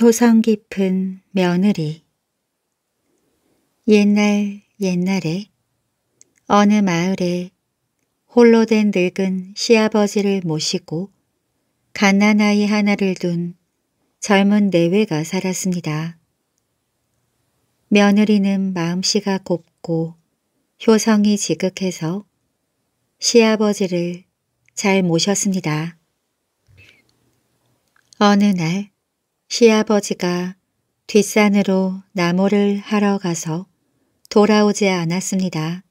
효성 깊은 며느리 옛날 옛날에 어느 마을에 홀로 된 늙은 시아버지를 모시고 갓난아이 하나를 둔 젊은 내외가 살았습니다. 며느리는 마음씨가 곱고 효성이 지극해서 시아버지를 잘 모셨습니다. 어느 날 시아버지가 뒷산으로 나무를 하러 가서 돌아오지 않았습니다.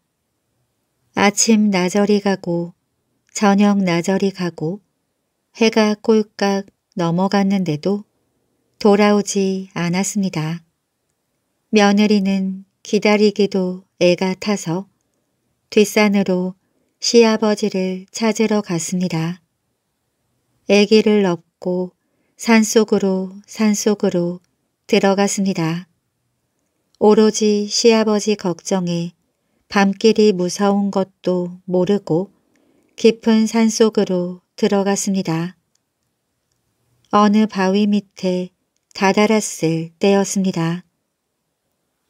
아침 나절이 가고 저녁 나절이 가고 해가 꼴깍 넘어갔는데도 돌아오지 않았습니다. 며느리는 기다리기도 애가 타서 뒷산으로 시아버지를 찾으러 갔습니다. 아기를 업고 산속으로 산속으로 들어갔습니다. 오로지 시아버지 걱정에 밤길이 무서운 것도 모르고 깊은 산속으로 들어갔습니다. 어느 바위 밑에 다다랐을 때였습니다.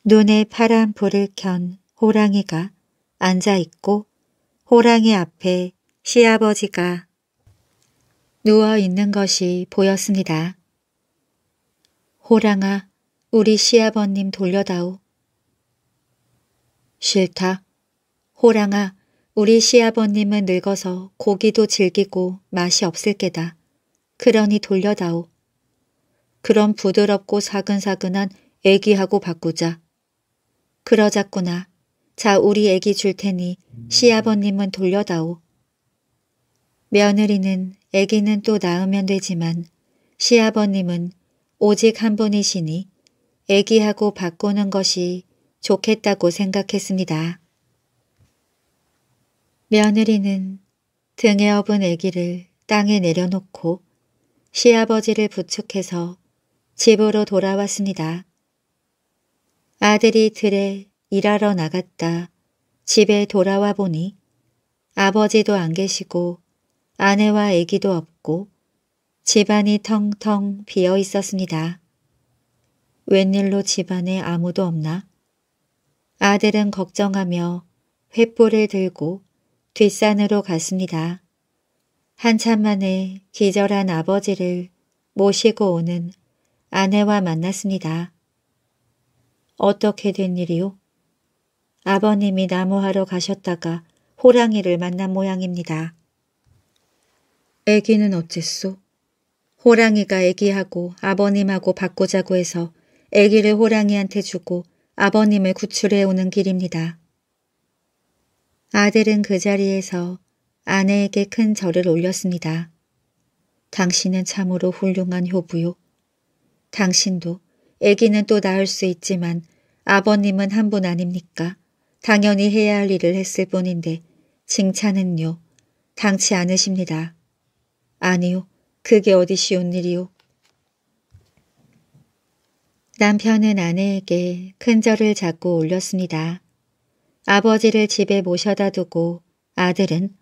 눈에 파란 불을 켠 호랑이가 앉아있고 호랑이 앞에 시아버지가 누워 있는 것이 보였습니다. 호랑아, 우리 시아버님 돌려다오. 싫다. 호랑아, 우리 시아버님은 늙어서 고기도 질기고 맛이 없을 게다. 그러니 돌려다오. 그럼 부드럽고 사근사근한 애기하고 바꾸자. 그러자꾸나. 자, 우리 애기 줄 테니 시아버님은 돌려다오. 며느리는 아기는 또 낳으면 되지만 시아버님은 오직 한 분이시니 아기하고 바꾸는 것이 좋겠다고 생각했습니다. 며느리는 등에 업은 아기를 땅에 내려놓고 시아버지를 부축해서 집으로 돌아왔습니다. 아들이 들에 일하러 나갔다 집에 돌아와 보니 아버지도 안 계시고 아내와 아기도 없고 집안이 텅텅 비어 있었습니다. 웬일로 집안에 아무도 없나? 아들은 걱정하며 횃불을 들고 뒷산으로 갔습니다. 한참 만에 기절한 아버지를 모시고 오는 아내와 만났습니다. 어떻게 된 일이요? 아버님이 나무하러 가셨다가 호랑이를 만난 모양입니다. 애기는 어째소 호랑이가 애기하고 아버님하고 바꾸자고 해서 애기를 호랑이한테 주고 아버님을 구출해 오는 길입니다. 아들은 그 자리에서 아내에게 큰 절을 올렸습니다. 당신은 참으로 훌륭한 효부요. 당신도 애기는 또 낳을 수 있지만 아버님은 한 분 아닙니까? 당연히 해야 할 일을 했을 뿐인데 칭찬은요. 당치 않으십니다. 아니요. 그게 어디 쉬운 일이오. 남편은 아내에게 큰절을 잡고 올렸습니다. 아버지를 집에 모셔다 두고 아들은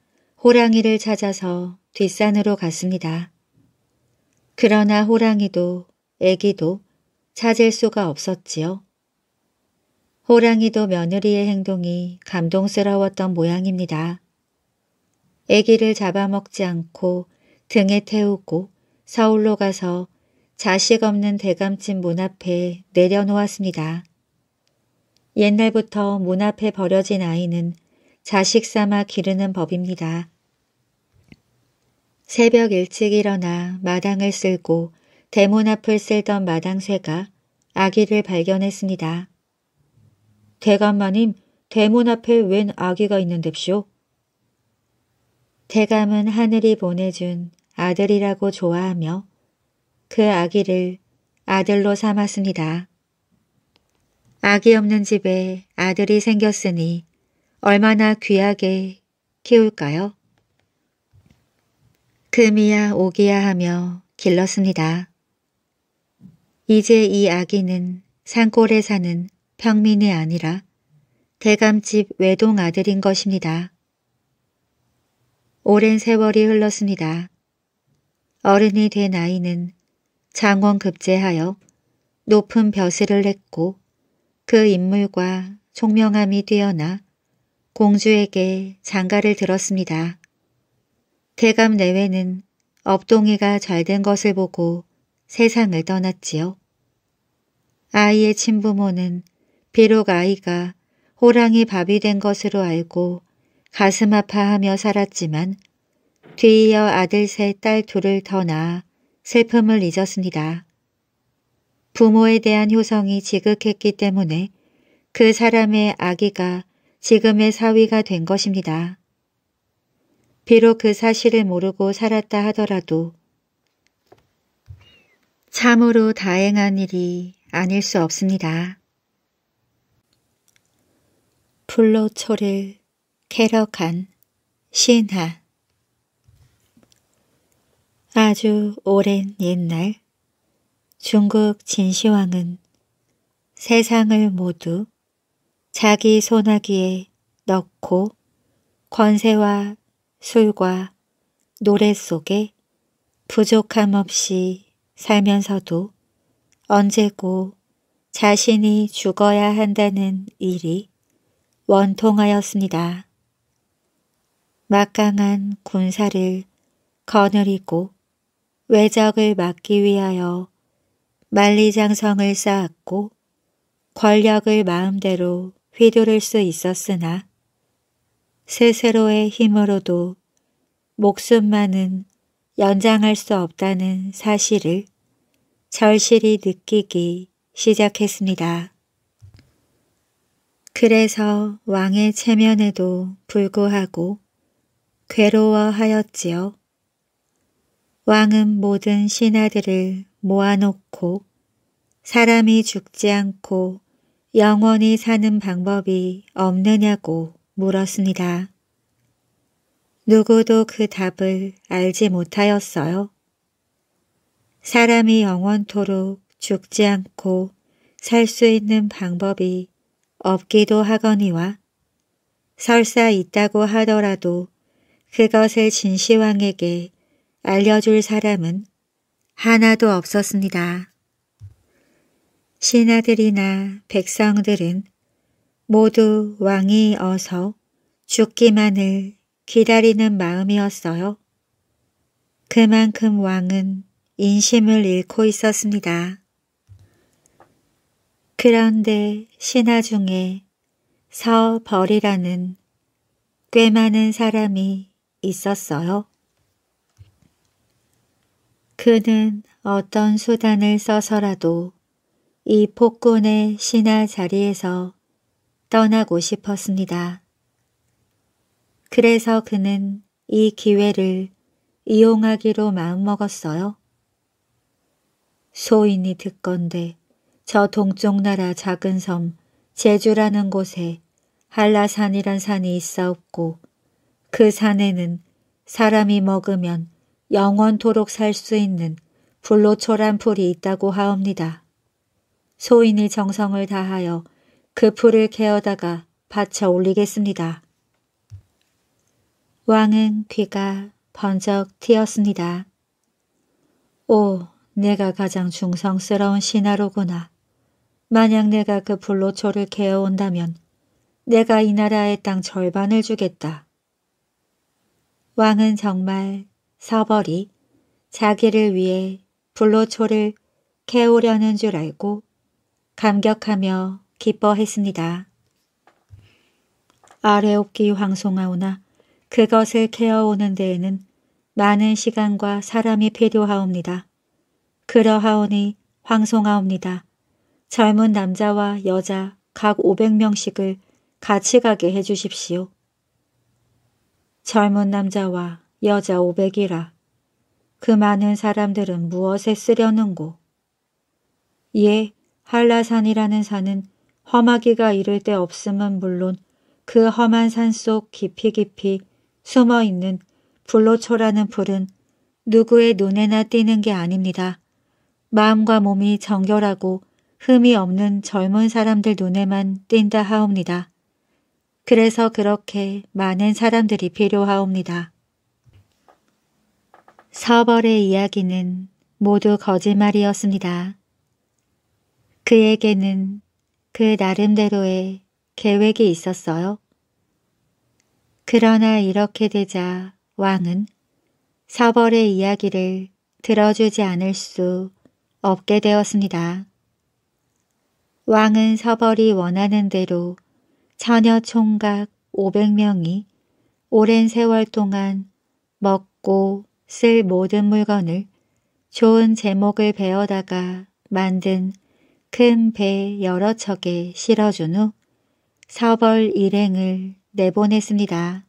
호랑이를 찾아서 뒷산으로 갔습니다. 그러나 호랑이도 애기도 찾을 수가 없었지요. 호랑이도 며느리의 행동이 감동스러웠던 모양입니다. 애기를 잡아먹지 않고 등에 태우고 서울로 가서 자식 없는 대감집 문 앞에 내려놓았습니다. 옛날부터 문 앞에 버려진 아이는 자식 삼아 기르는 법입니다. 새벽 일찍 일어나 마당을 쓸고 대문 앞을 쓸던 마당새가 아기를 발견했습니다. 대감마님, 대문 앞에 웬 아기가 있는뎁쇼? 대감은 하늘이 보내준 아들이라고 좋아하며 그 아기를 아들로 삼았습니다. 아기 없는 집에 아들이 생겼으니 얼마나 귀하게 키울까요? 금이야 오기야 하며 길렀습니다. 이제 이 아기는 산골에 사는 평민이 아니라 대감집 외동 아들인 것입니다. 오랜 세월이 흘렀습니다. 어른이 된 아이는 장원급제하여 높은 벼슬을 했고 그 인물과 총명함이 뛰어나 공주에게 장가를 들었습니다. 대감 내외는 업동이가 잘된 것을 보고 세상을 떠났지요. 아이의 친부모는 비록 아이가 호랑이 밥이 된 것으로 알고 가슴 아파하며 살았지만 뒤이어 아들 셋, 딸 둘을 더 낳아 슬픔을 잊었습니다. 부모에 대한 효성이 지극했기 때문에 그 사람의 아기가 지금의 사위가 된 것입니다. 비록 그 사실을 모르고 살았다 하더라도 참으로 다행한 일이 아닐 수 없습니다. 불로초를 캐럭한 신하 아주 오랜 옛날 중국 진시황은 세상을 모두 자기 손아귀에 넣고 권세와 술과 노래 속에 부족함 없이 살면서도 언제고 자신이 죽어야 한다는 일이 원통하였습니다. 막강한 군사를 거느리고 외적을 막기 위하여 만리장성을 쌓았고 권력을 마음대로 휘두를 수 있었으나 스스로의 힘으로도 목숨만은 연장할 수 없다는 사실을 절실히 느끼기 시작했습니다. 그래서 왕의 체면에도 불구하고 괴로워하였지요. 왕은 모든 신하들을 모아놓고 사람이 죽지 않고 영원히 사는 방법이 없느냐고 물었습니다. 누구도 그 답을 알지 못하였어요. 사람이 영원토록 죽지 않고 살 수 있는 방법이 없기도 하거니와 설사 있다고 하더라도 그것을 진시황에게 알려줄 사람은 하나도 없었습니다. 신하들이나 백성들은 모두 왕이 어서 죽기만을 기다리는 마음이었어요. 그만큼 왕은 인심을 잃고 있었습니다. 그런데 신하 중에 서벌이라는 꽤 많은 사람이 있었어요. 그는 어떤 수단을 써서라도 이 폭군의 신하 자리에서 떠나고 싶었습니다. 그래서 그는 이 기회를 이용하기로 마음먹었어요. 소인이 듣건데 저 동쪽 나라 작은 섬 제주라는 곳에 한라산이란 산이 있어없고그 산에는 사람이 먹으면 영원토록 살 수 있는 불로초란 풀이 있다고 하옵니다. 소인이 정성을 다하여 그 풀을 캐어다가 받쳐 올리겠습니다. 왕은 귀가 번쩍 튀었습니다. 오, 내가 가장 중성스러운 신하로구나. 만약 내가 그 불로초를 캐어온다면 내가 이 나라의 땅 절반을 주겠다. 왕은 정말 서벌이 자기를 위해 불로초를 캐오려는 줄 알고 감격하며 기뻐했습니다. 아래옵기 황송하오나 그것을 캐어오는 데에는 많은 시간과 사람이 필요하옵니다. 그러하오니 황송하옵니다. 젊은 남자와 여자 각 500명씩을 같이 가게 해주십시오. 젊은 남자와 여자 오백이라. 그 많은 사람들은 무엇에 쓰려는고. 예, 한라산이라는 산은 험하기가 이를 데 없음은 물론 그 험한 산 속 깊이 깊이 숨어 있는 불로초라는 불은 누구의 눈에나 띄는 게 아닙니다. 마음과 몸이 정결하고 흠이 없는 젊은 사람들 눈에만 띈다 하옵니다. 그래서 그렇게 많은 사람들이 필요하옵니다. 서벌의 이야기는 모두 거짓말이었습니다. 그에게는 그 나름대로의 계획이 있었어요. 그러나 이렇게 되자 왕은 서벌의 이야기를 들어주지 않을 수 없게 되었습니다. 왕은 서벌이 원하는 대로 처녀 총각 500명이 오랜 세월 동안 먹고 쓸 모든 물건을 좋은 제목을 베어다가 만든 큰 배 여러 척에 실어준 후 서벌 일행을 내보냈습니다.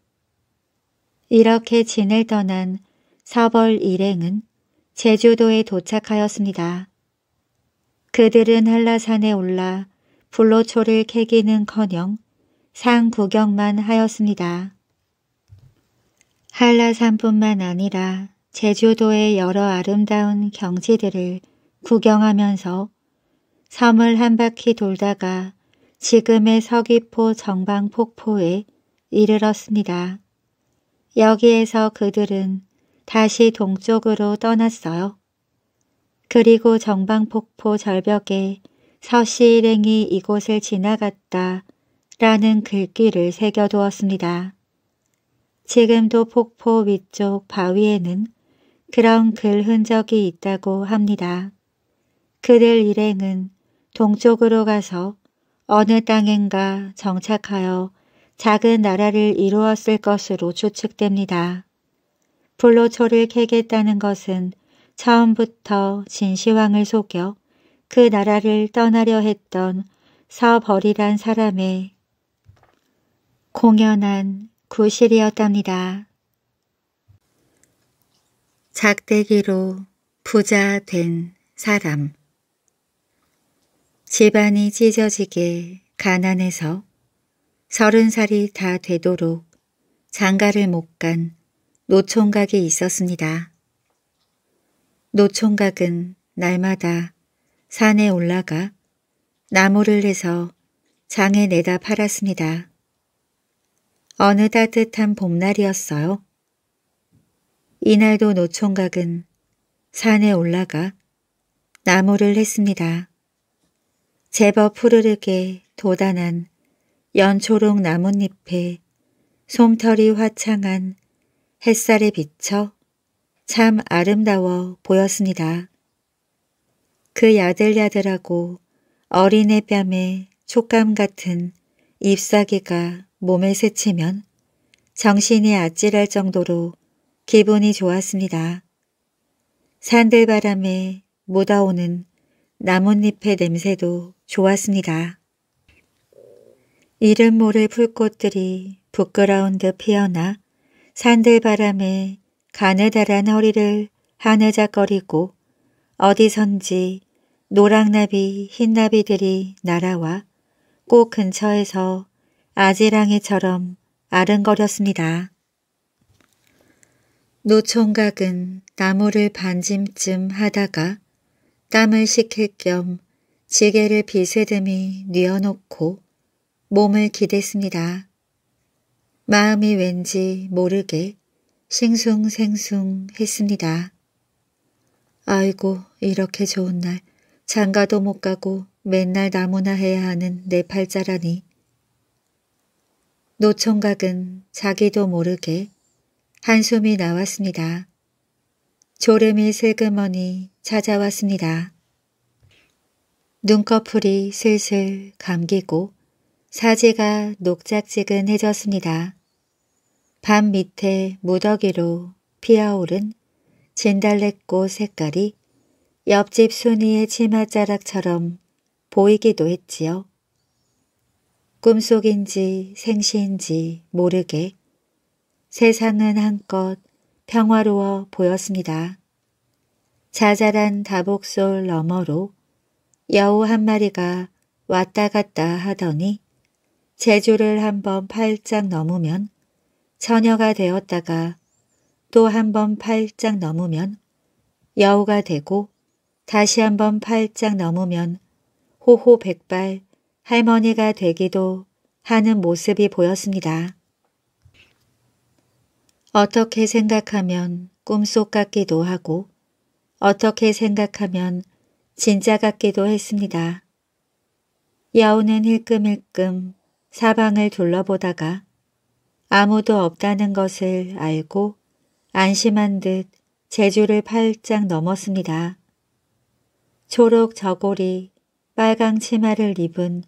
이렇게 진을 떠난 서벌 일행은 제주도에 도착하였습니다. 그들은 한라산에 올라 불로초를 캐기는커녕 상 구경만 하였습니다. 한라산뿐만 아니라 제주도의 여러 아름다운 경지들을 구경하면서 섬을 한 바퀴 돌다가 지금의 서귀포 정방폭포에 이르렀습니다. 여기에서 그들은 다시 동쪽으로 떠났어요. 그리고 정방폭포 절벽에 서씨 일행이 이곳을 지나갔다 라는 글귀를 새겨두었습니다. 지금도 폭포 위쪽 바위에는 그런 글 흔적이 있다고 합니다. 그들 일행은 동쪽으로 가서 어느 땅인가 정착하여 작은 나라를 이루었을 것으로 추측됩니다. 불로초를 캐겠다는 것은 처음부터 진시황을 속여 그 나라를 떠나려 했던 서벌이란 사람의 공연한 구실이었답니다. 작대기로 부자 된 사람 집안이 찢어지게 가난해서 서른 살이 다 되도록 장가를 못 간 노총각이 있었습니다. 노총각은 날마다 산에 올라가 나무를 해서 장에 내다 팔았습니다. 어느 따뜻한 봄날이었어요. 이날도 노총각은 산에 올라가 나무를 했습니다. 제법 푸르르게 도단한 연초록 나뭇잎에 솜털이 화창한 햇살에 비쳐 참 아름다워 보였습니다. 그 야들야들하고 어린애 뺨에 촉감 같은 잎사귀가 몸에 스치면 정신이 아찔할 정도로 기분이 좋았습니다. 산들바람에 묻어오는 나뭇잎의 냄새도 좋았습니다. 이름 모를 풀꽃들이 부끄러운 듯 피어나 산들바람에 가느다란 허리를 하느작거리고 어디선지 노랑나비 흰나비들이 날아와 꽃 근처에서 아지랑이처럼 아른거렸습니다. 노총각은 나무를 반짐쯤 하다가 땀을 식힐 겸 지게를 비세듬히 뉘어놓고 몸을 기댔습니다. 마음이 왠지 모르게 싱숭생숭 했습니다. 아이고 이렇게 좋은 날 장가도 못 가고 맨날 나무나 해야 하는 내 팔자라니. 노총각은 자기도 모르게 한숨이 나왔습니다. 조음이 슬그머니 찾아왔습니다. 눈꺼풀이 슬슬 감기고 사지가 녹작지근해졌습니다. 밤 밑에 무더기로 피어오른 진달래꽃 색깔이 옆집 순이의 치맛자락처럼 보이기도 했지요. 꿈속인지 생시인지 모르게 세상은 한껏 평화로워 보였습니다. 자잘한 다복솔 너머로 여우 한 마리가 왔다 갔다 하더니 제주를 한 번 팔짝 넘으면 처녀가 되었다가 또 한 번 팔짝 넘으면 여우가 되고 다시 한 번 팔짝 넘으면 호호백발 할머니가 되기도 하는 모습이 보였습니다. 어떻게 생각하면 꿈속 같기도 하고 어떻게 생각하면 진짜 같기도 했습니다. 여우는 힐끔힐끔 사방을 둘러보다가 아무도 없다는 것을 알고 안심한 듯 제주를 팔짝 넘었습니다. 초록 저고리 빨강 치마를 입은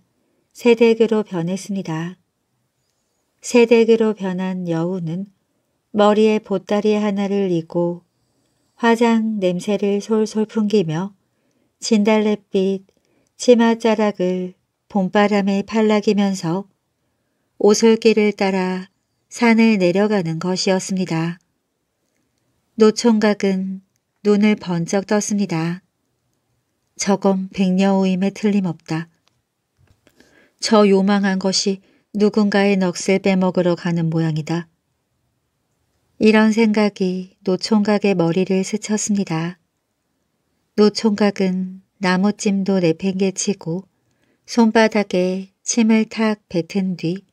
새댁으로 변했습니다. 새댁으로 변한 여우는 머리에 보따리 하나를 이고 화장 냄새를 솔솔 풍기며 진달래빛 치마자락을 봄바람에 팔락이면서 오솔길을 따라 산을 내려가는 것이었습니다. 노총각은 눈을 번쩍 떴습니다. 저건 백녀우임에 틀림없다. 저 요망한 것이 누군가의 넋을 빼먹으러 가는 모양이다. 이런 생각이 노총각의 머리를 스쳤습니다. 노총각은 나무찜도 내팽개치고 손바닥에 침을 탁 뱉은 뒤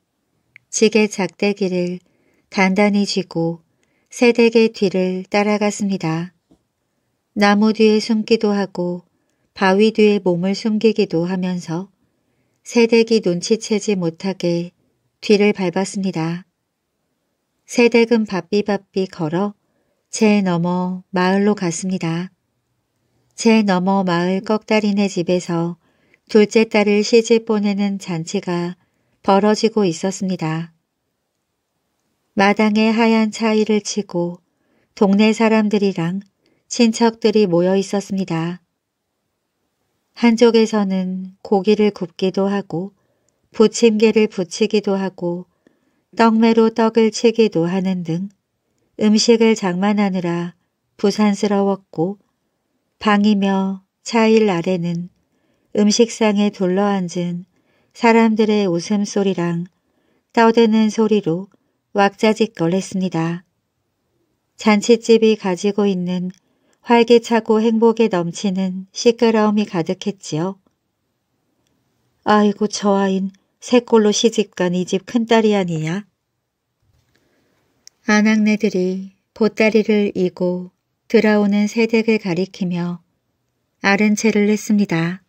지게 작대기를 단단히 쥐고 새댁의 뒤를 따라갔습니다. 나무 뒤에 숨기도 하고 바위 뒤에 몸을 숨기기도 하면서 새댁이 눈치채지 못하게 뒤를 밟았습니다. 세댁은 바삐바삐 걸어 제 너머 마을로 갔습니다. 제 너머 마을 꺽다리네 집에서 둘째 딸을 시집 보내는 잔치가 벌어지고 있었습니다. 마당에 하얀 차이를 치고 동네 사람들이랑 친척들이 모여 있었습니다. 한쪽에서는 고기를 굽기도 하고 부침개를 부치기도 하고 떡매로 떡을 채기도 하는 등 음식을 장만하느라 부산스러웠고 방이며 차일 아래는 음식상에 둘러앉은 사람들의 웃음소리랑 떠드는 소리로 왁자지껄했습니다. 잔치집이 가지고 있는 활기차고 행복에 넘치는 시끄러움이 가득했지요. 아이고 저 아인 새꼴로 시집간 이 집 큰딸이 아니냐? 아낙네들이 보따리를 이고 들어오는 새댁을 가리키며 아른채를 했습니다.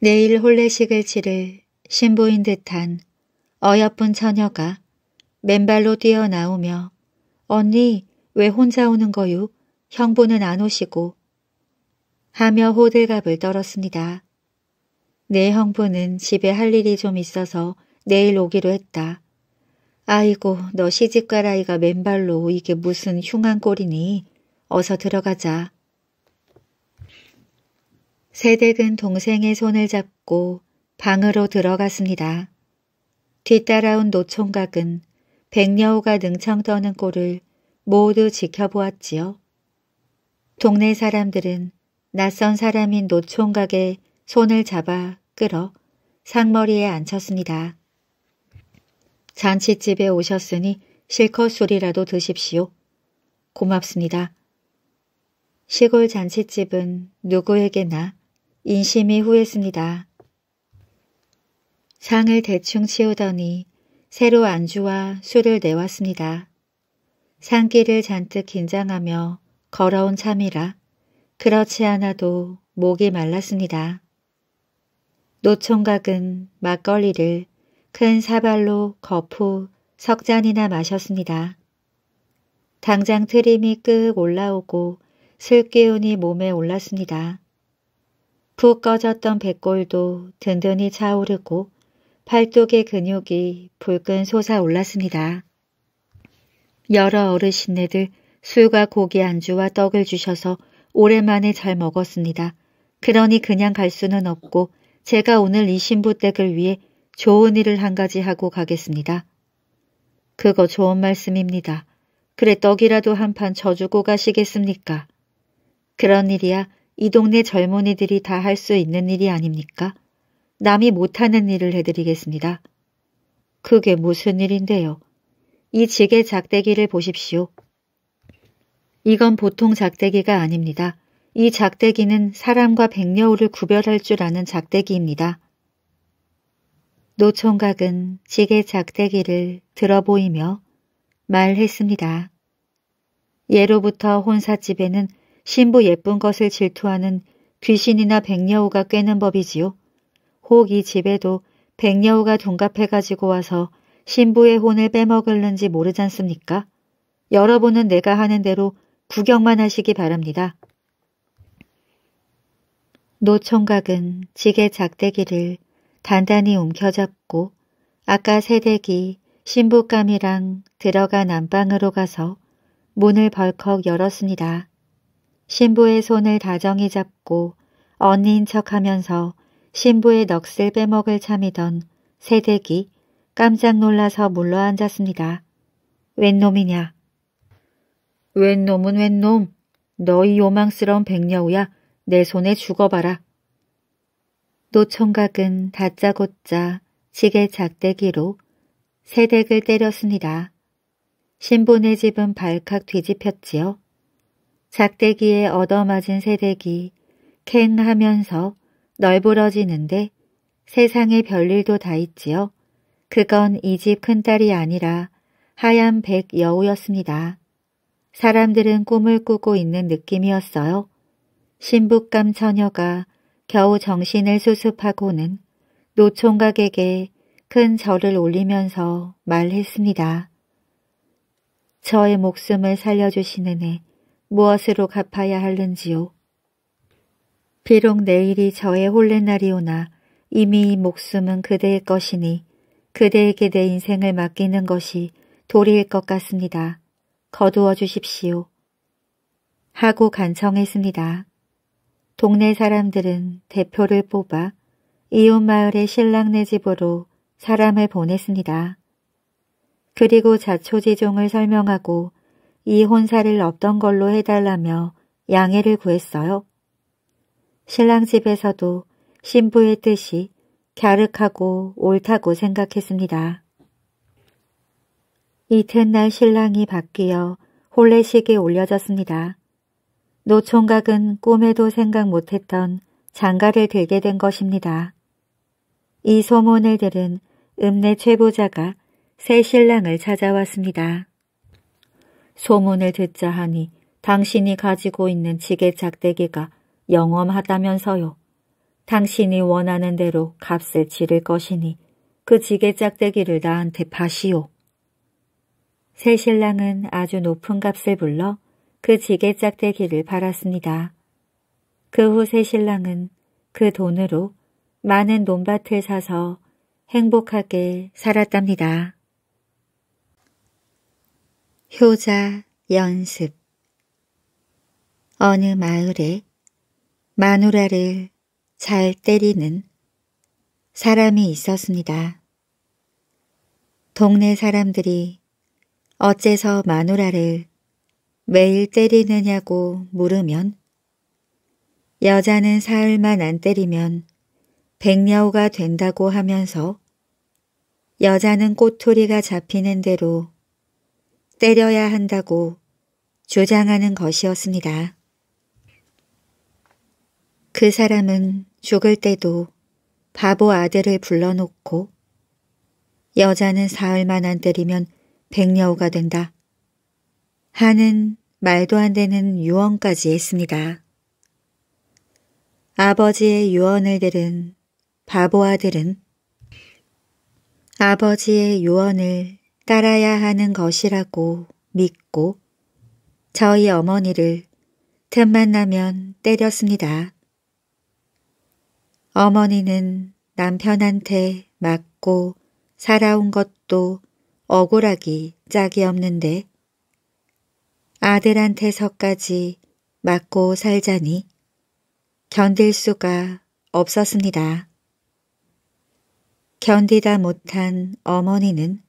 내일 홀례식을 치를 신부인 듯한 어여쁜 처녀가 맨발로 뛰어나오며 언니 왜 혼자 오는 거유? 형부는 안 오시고 하며 호들갑을 떨었습니다. 내 형부는 집에 할 일이 좀 있어서 내일 오기로 했다. 아이고 너 시집갈 아이가 맨발로 이게 무슨 흉한 꼴이니 어서 들어가자. 세댁은 동생의 손을 잡고 방으로 들어갔습니다. 뒤따라온 노총각은 백녀우가 능청 떠는 꼴을 모두 지켜보았지요. 동네 사람들은 낯선 사람인 노총각의 손을 잡아 끌어 상머리에 앉혔습니다. 잔치집에 오셨으니 실컷 술이라도 드십시오. 고맙습니다. 시골 잔치집은 누구에게나 인심이 후했습니다. 상을 대충 치우더니 새로 안주와 술을 내왔습니다. 상기를 잔뜩 긴장하며 걸어온 참이라 그렇지 않아도 목이 말랐습니다. 노총각은 막걸리를 큰 사발로 거푸 석 잔이나 마셨습니다. 당장 트림이 끄 올라오고 슬기운이 몸에 올랐습니다. 푹 꺼졌던 백골도 든든히 차오르고 팔뚝의 근육이 붉은 솟아올랐습니다. 여러 어르신네들 술과 고기 안주와 떡을 주셔서 오랜만에 잘 먹었습니다. 그러니 그냥 갈 수는 없고 제가 오늘 이 신부 댁을 위해 좋은 일을 한 가지 하고 가겠습니다. 그거 좋은 말씀입니다. 그래 떡이라도 한 판 져주고 가시겠습니까? 그런 일이야 이 동네 젊은이들이 다 할 수 있는 일이 아닙니까? 남이 못하는 일을 해드리겠습니다. 그게 무슨 일인데요? 이 지게 작대기를 보십시오. 이건 보통 작대기가 아닙니다. 이 작대기는 사람과 백녀우를 구별할 줄 아는 작대기입니다. 노총각은 지게 작대기를 들어보이며 말했습니다. 예로부터 혼사집에는 신부 예쁜 것을 질투하는 귀신이나 백녀우가 꿰는 법이지요. 혹 이 집에도 백녀우가 둔갑해가지고 와서 신부의 혼을 빼먹을는지 모르지않습니까 여러분은 내가 하는 대로 구경만 하시기 바랍니다. 노총각은 지게 작대기를 단단히 움켜잡고 아까 새댁이 신부감이랑 들어간 안방으로 가서 문을 벌컥 열었습니다. 신부의 손을 다정히 잡고 언니인 척하면서 신부의 넋을 빼먹을 참이던 새댁이 깜짝 놀라서 물러앉았습니다. 웬 놈이냐? 웬 놈은 웬 놈? 너희 요망스러운 백녀우야 내 손에 죽어봐라. 노총각은 다짜고짜 시계 작대기로 세댁을 때렸습니다. 신분의 집은 발칵 뒤집혔지요. 작대기에 얻어맞은 세댁이 캥 하면서 널브러지는데 세상에 별일도 다 있지요. 그건 이 집 큰딸이 아니라 하얀 백 여우였습니다. 사람들은 꿈을 꾸고 있는 느낌이었어요. 신부감 처녀가 겨우 정신을 수습하고는 노총각에게 큰 절을 올리면서 말했습니다. 저의 목숨을 살려주시는 애 무엇으로 갚아야 하는지요. 비록 내일이 저의 홀린 날이오나 이미 이 목숨은 그대의 것이니 그대에게 내 인생을 맡기는 것이 도리일 것 같습니다. 거두어 주십시오. 하고 간청했습니다. 동네 사람들은 대표를 뽑아 이웃마을의 신랑네 집으로 사람을 보냈습니다. 그리고 자초지종을 설명하고 이혼사를 없던 걸로 해달라며 양해를 구했어요. 신랑 집에서도 신부의 뜻이 갸륵하고 옳다고 생각했습니다. 이튿날 신랑이 바뀌어 홀례식에 올려졌습니다. 노총각은 꿈에도 생각 못했던 장가를 들게 된 것입니다. 이 소문을 들은 읍내 최보자가 새 신랑을 찾아왔습니다. 소문을 듣자 하니 당신이 가지고 있는 지게 작대기가 영험하다면서요. 당신이 원하는 대로 값을 지를 것이니 그 지게 짝대기를 나한테 파시오. 새 신랑은 아주 높은 값을 불러 그 지게 짝대기를 팔았습니다. 그 후 새 신랑은 그 돈으로 많은 논밭을 사서 행복하게 살았답니다. 효자 연습 어느 마을에 마누라를 잘 때리는 사람이 있었습니다. 동네 사람들이 어째서 마누라를 매일 때리느냐고 물으면 여자는 사흘만 안 때리면 백녀우가 된다고 하면서 여자는 꼬투리가 잡히는 대로 때려야 한다고 주장하는 것이었습니다. 그 사람은 죽을 때도 바보 아들을 불러놓고 여자는 사흘만 안 때리면 백녀우가 된다. 하는 말도 안 되는 유언까지 했습니다. 아버지의 유언을 들은 바보 아들은 아버지의 유언을 따라야 하는 것이라고 믿고 저희 어머니를 틈만 나면 때렸습니다. 어머니는 남편한테 맞고 살아온 것도 억울하기 짝이 없는데 아들한테서까지 맞고 살자니 견딜 수가 없었습니다. 견디다 못한 어머니는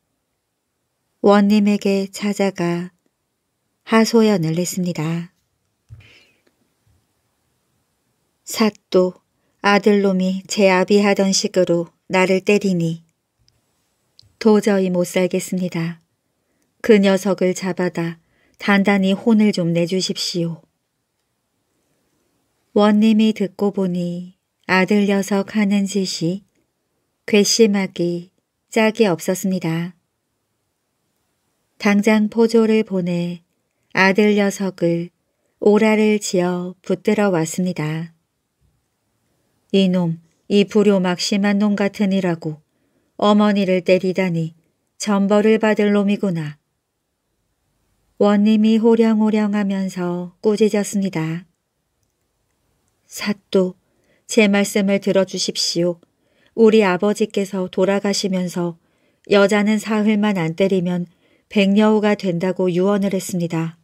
원님에게 찾아가 하소연을 했습니다. 사또 아들놈이 제 아비하던 식으로 나를 때리니 도저히 못 살겠습니다. 그 녀석을 잡아다 단단히 혼을 좀 내주십시오. 원님이 듣고 보니 아들 녀석 하는 짓이 괘씸하기 짝이 없었습니다. 당장 포조를 보내 아들 녀석을 오라를 지어 붙들어 왔습니다. 이놈, 이 불효 막심한 놈 같으니라고 어머니를 때리다니 전벌을 받을 놈이구나. 원님이 호령호령하면서 꾸짖었습니다. 사또, 제 말씀을 들어주십시오. 우리 아버지께서 돌아가시면서 여자는 사흘만 안 때리면 백여우가 된다고 유언을 했습니다.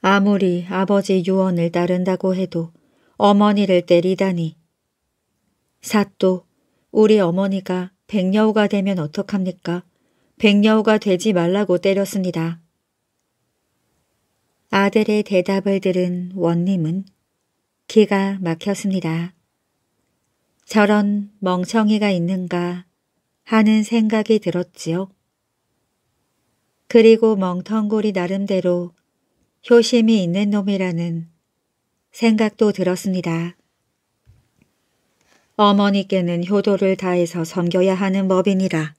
아무리 아버지 유언을 따른다고 해도 어머니를 때리다니. 사또, 우리 어머니가 백여우가 되면 어떡합니까? 백녀우가 되지 말라고 때렸습니다. 아들의 대답을 들은 원님은 기가 막혔습니다. 저런 멍청이가 있는가 하는 생각이 들었지요. 그리고 멍텅구리 나름대로 효심이 있는 놈이라는 생각도 들었습니다. 어머니께는 효도를 다해서 섬겨야 하는 법이니라.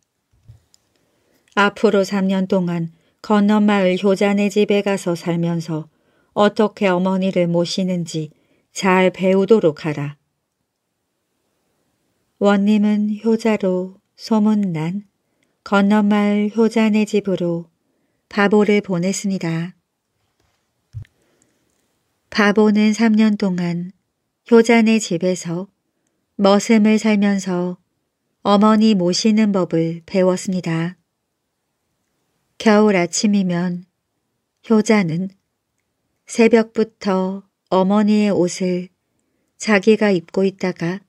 앞으로 3년 동안 건너마을 효자네 집에 가서 살면서 어떻게 어머니를 모시는지 잘 배우도록 하라. 원님은 효자로 소문난 건너마을 효자네 집으로 바보를 보냈습니다. 바보는 3년 동안 효자네 집에서 머슴을 살면서 어머니 모시는 법을 배웠습니다. 겨울 아침이면 효자는 새벽부터 어머니의 옷을 자기가 입고 있다가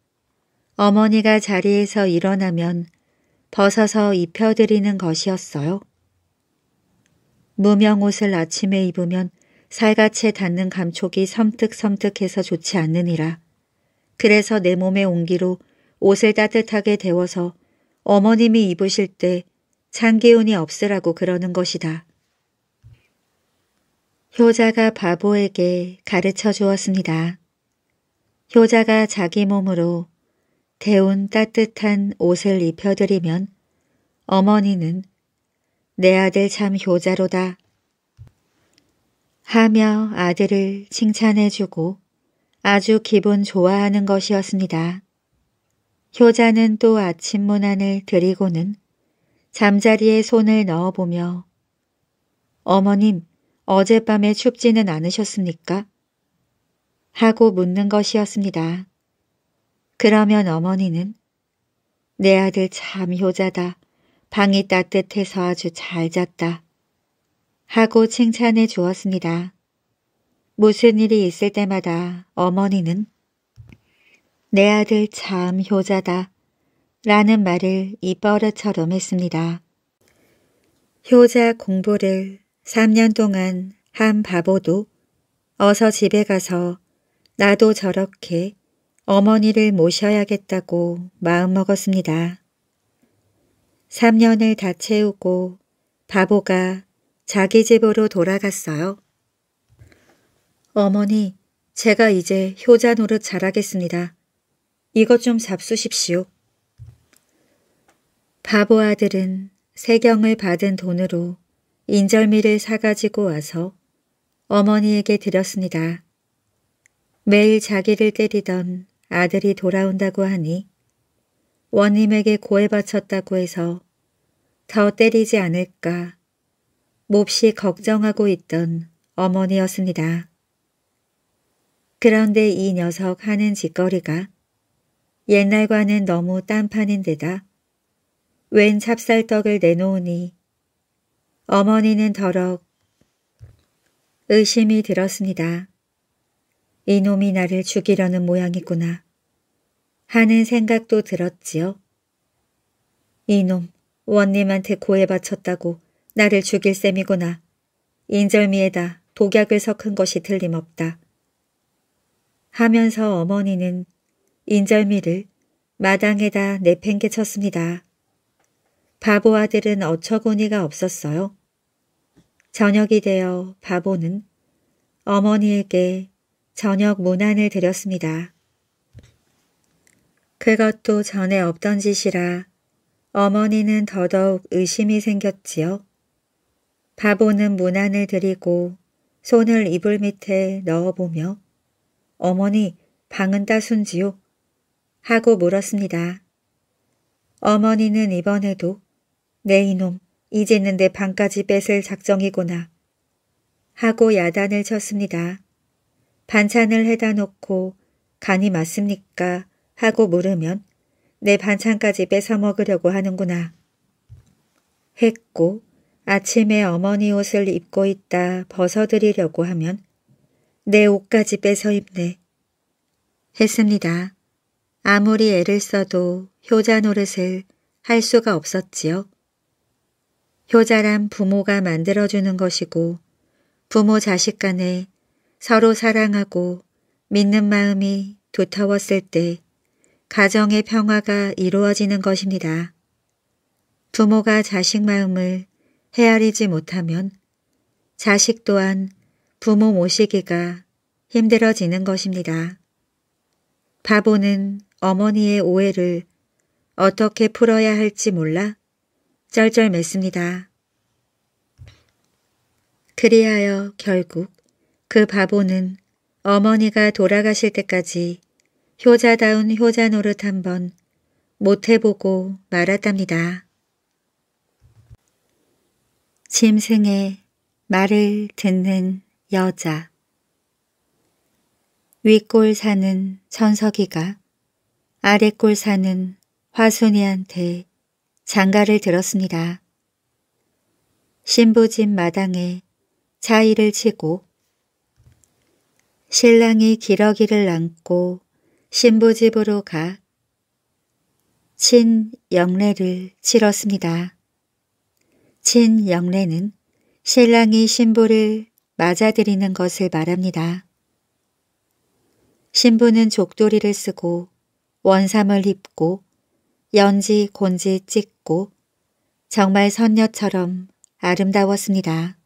어머니가 자리에서 일어나면 벗어서 입혀드리는 것이었어요. 무명옷을 아침에 입으면 살갗에 닿는 감촉이 섬뜩섬뜩해서 좋지 않느니라. 그래서 내 몸의 온기로 옷을 따뜻하게 데워서 어머님이 입으실 때 장기운이 없으라고 그러는 것이다. 효자가 바보에게 가르쳐 주었습니다. 효자가 자기 몸으로 데운 따뜻한 옷을 입혀드리면 어머니는 내 아들 참 효자로다 하며 아들을 칭찬해주고 아주 기분 좋아하는 것이었습니다. 효자는 또 아침 문안을 드리고는 잠자리에 손을 넣어보며 어머님, 어젯밤에 춥지는 않으셨습니까? 하고 묻는 것이었습니다. 그러면 어머니는 내 아들 참 효자다. 방이 따뜻해서 아주 잘 잤다. 하고 칭찬해 주었습니다. 무슨 일이 있을 때마다 어머니는 내 아들 참 효자다. 라는 말을 입버릇처럼 했습니다. 효자 공부를 3년 동안 한 바보도 어서 집에 가서 나도 저렇게 어머니를 모셔야겠다고 마음먹었습니다. 3년을 다 채우고 바보가 자기 집으로 돌아갔어요. 어머니, 제가 이제 효자 노릇 잘하겠습니다. 이것 좀 잡수십시오. 바보 아들은 세경을 받은 돈으로 인절미를 사가지고 와서 어머니에게 드렸습니다. 매일 자기를 때리던 아들이 돌아온다고 하니 원님에게 고해 바쳤다고 해서 더 때리지 않을까 몹시 걱정하고 있던 어머니였습니다. 그런데 이 녀석 하는 짓거리가 옛날과는 너무 딴판인 데다 웬 찹쌀떡을 내놓으니 어머니는 더럭 의심이 들었습니다. 이놈이 나를 죽이려는 모양이구나 하는 생각도 들었지요. 이놈 원님한테 고해 바쳤다고 나를 죽일 셈이구나. 인절미에다 독약을 섞은 것이 틀림없다. 하면서 어머니는 인절미를 마당에다 내팽개쳤습니다. 바보 아들은 어처구니가 없었어요. 저녁이 되어 바보는 어머니에게 저녁 문안을 드렸습니다. 그것도 전에 없던 짓이라 어머니는 더더욱 의심이 생겼지요. 바보는 문안을 드리고 손을 이불 밑에 넣어보며 어머니 방은 따순지요? 하고 물었습니다. 어머니는 이번에도 내 네, 이놈, 이제는 내 방까지 뺏을 작정이구나. 하고 야단을 쳤습니다. 반찬을 해다 놓고 간이 맞습니까? 하고 물으면 내 반찬까지 뺏어 먹으려고 하는구나. 했고 아침에 어머니 옷을 입고 있다 벗어드리려고 하면 내 옷까지 뺏어 입네. 했습니다. 아무리 애를 써도 효자 노릇을 할 수가 없었지요. 효자란 부모가 만들어주는 것이고 부모 자식 간에 서로 사랑하고 믿는 마음이 두터웠을 때 가정의 평화가 이루어지는 것입니다. 부모가 자식 마음을 헤아리지 못하면 자식 또한 부모 모시기가 힘들어지는 것입니다. 바보는 어머니의 오해를 어떻게 풀어야 할지 몰라 쩔쩔맸습니다. 그리하여 결국 그 바보는 어머니가 돌아가실 때까지 효자다운 효자 노릇 한번 못해보고 말았답니다. 짐승의 말을 듣는 여자 윗골 사는 천석이가 아랫골 사는 화순이한테 장가를 들었습니다. 신부집 마당에 자이를 치고 신랑이 기러기를 안고 신부집으로 가 친영례를 치렀습니다. 친영례는 신랑이 신부를 맞아들이는 것을 말합니다. 신부는 족도리를 쓰고 원삼을 입고 연지 곤지 찍고 정말 선녀처럼 아름다웠습니다.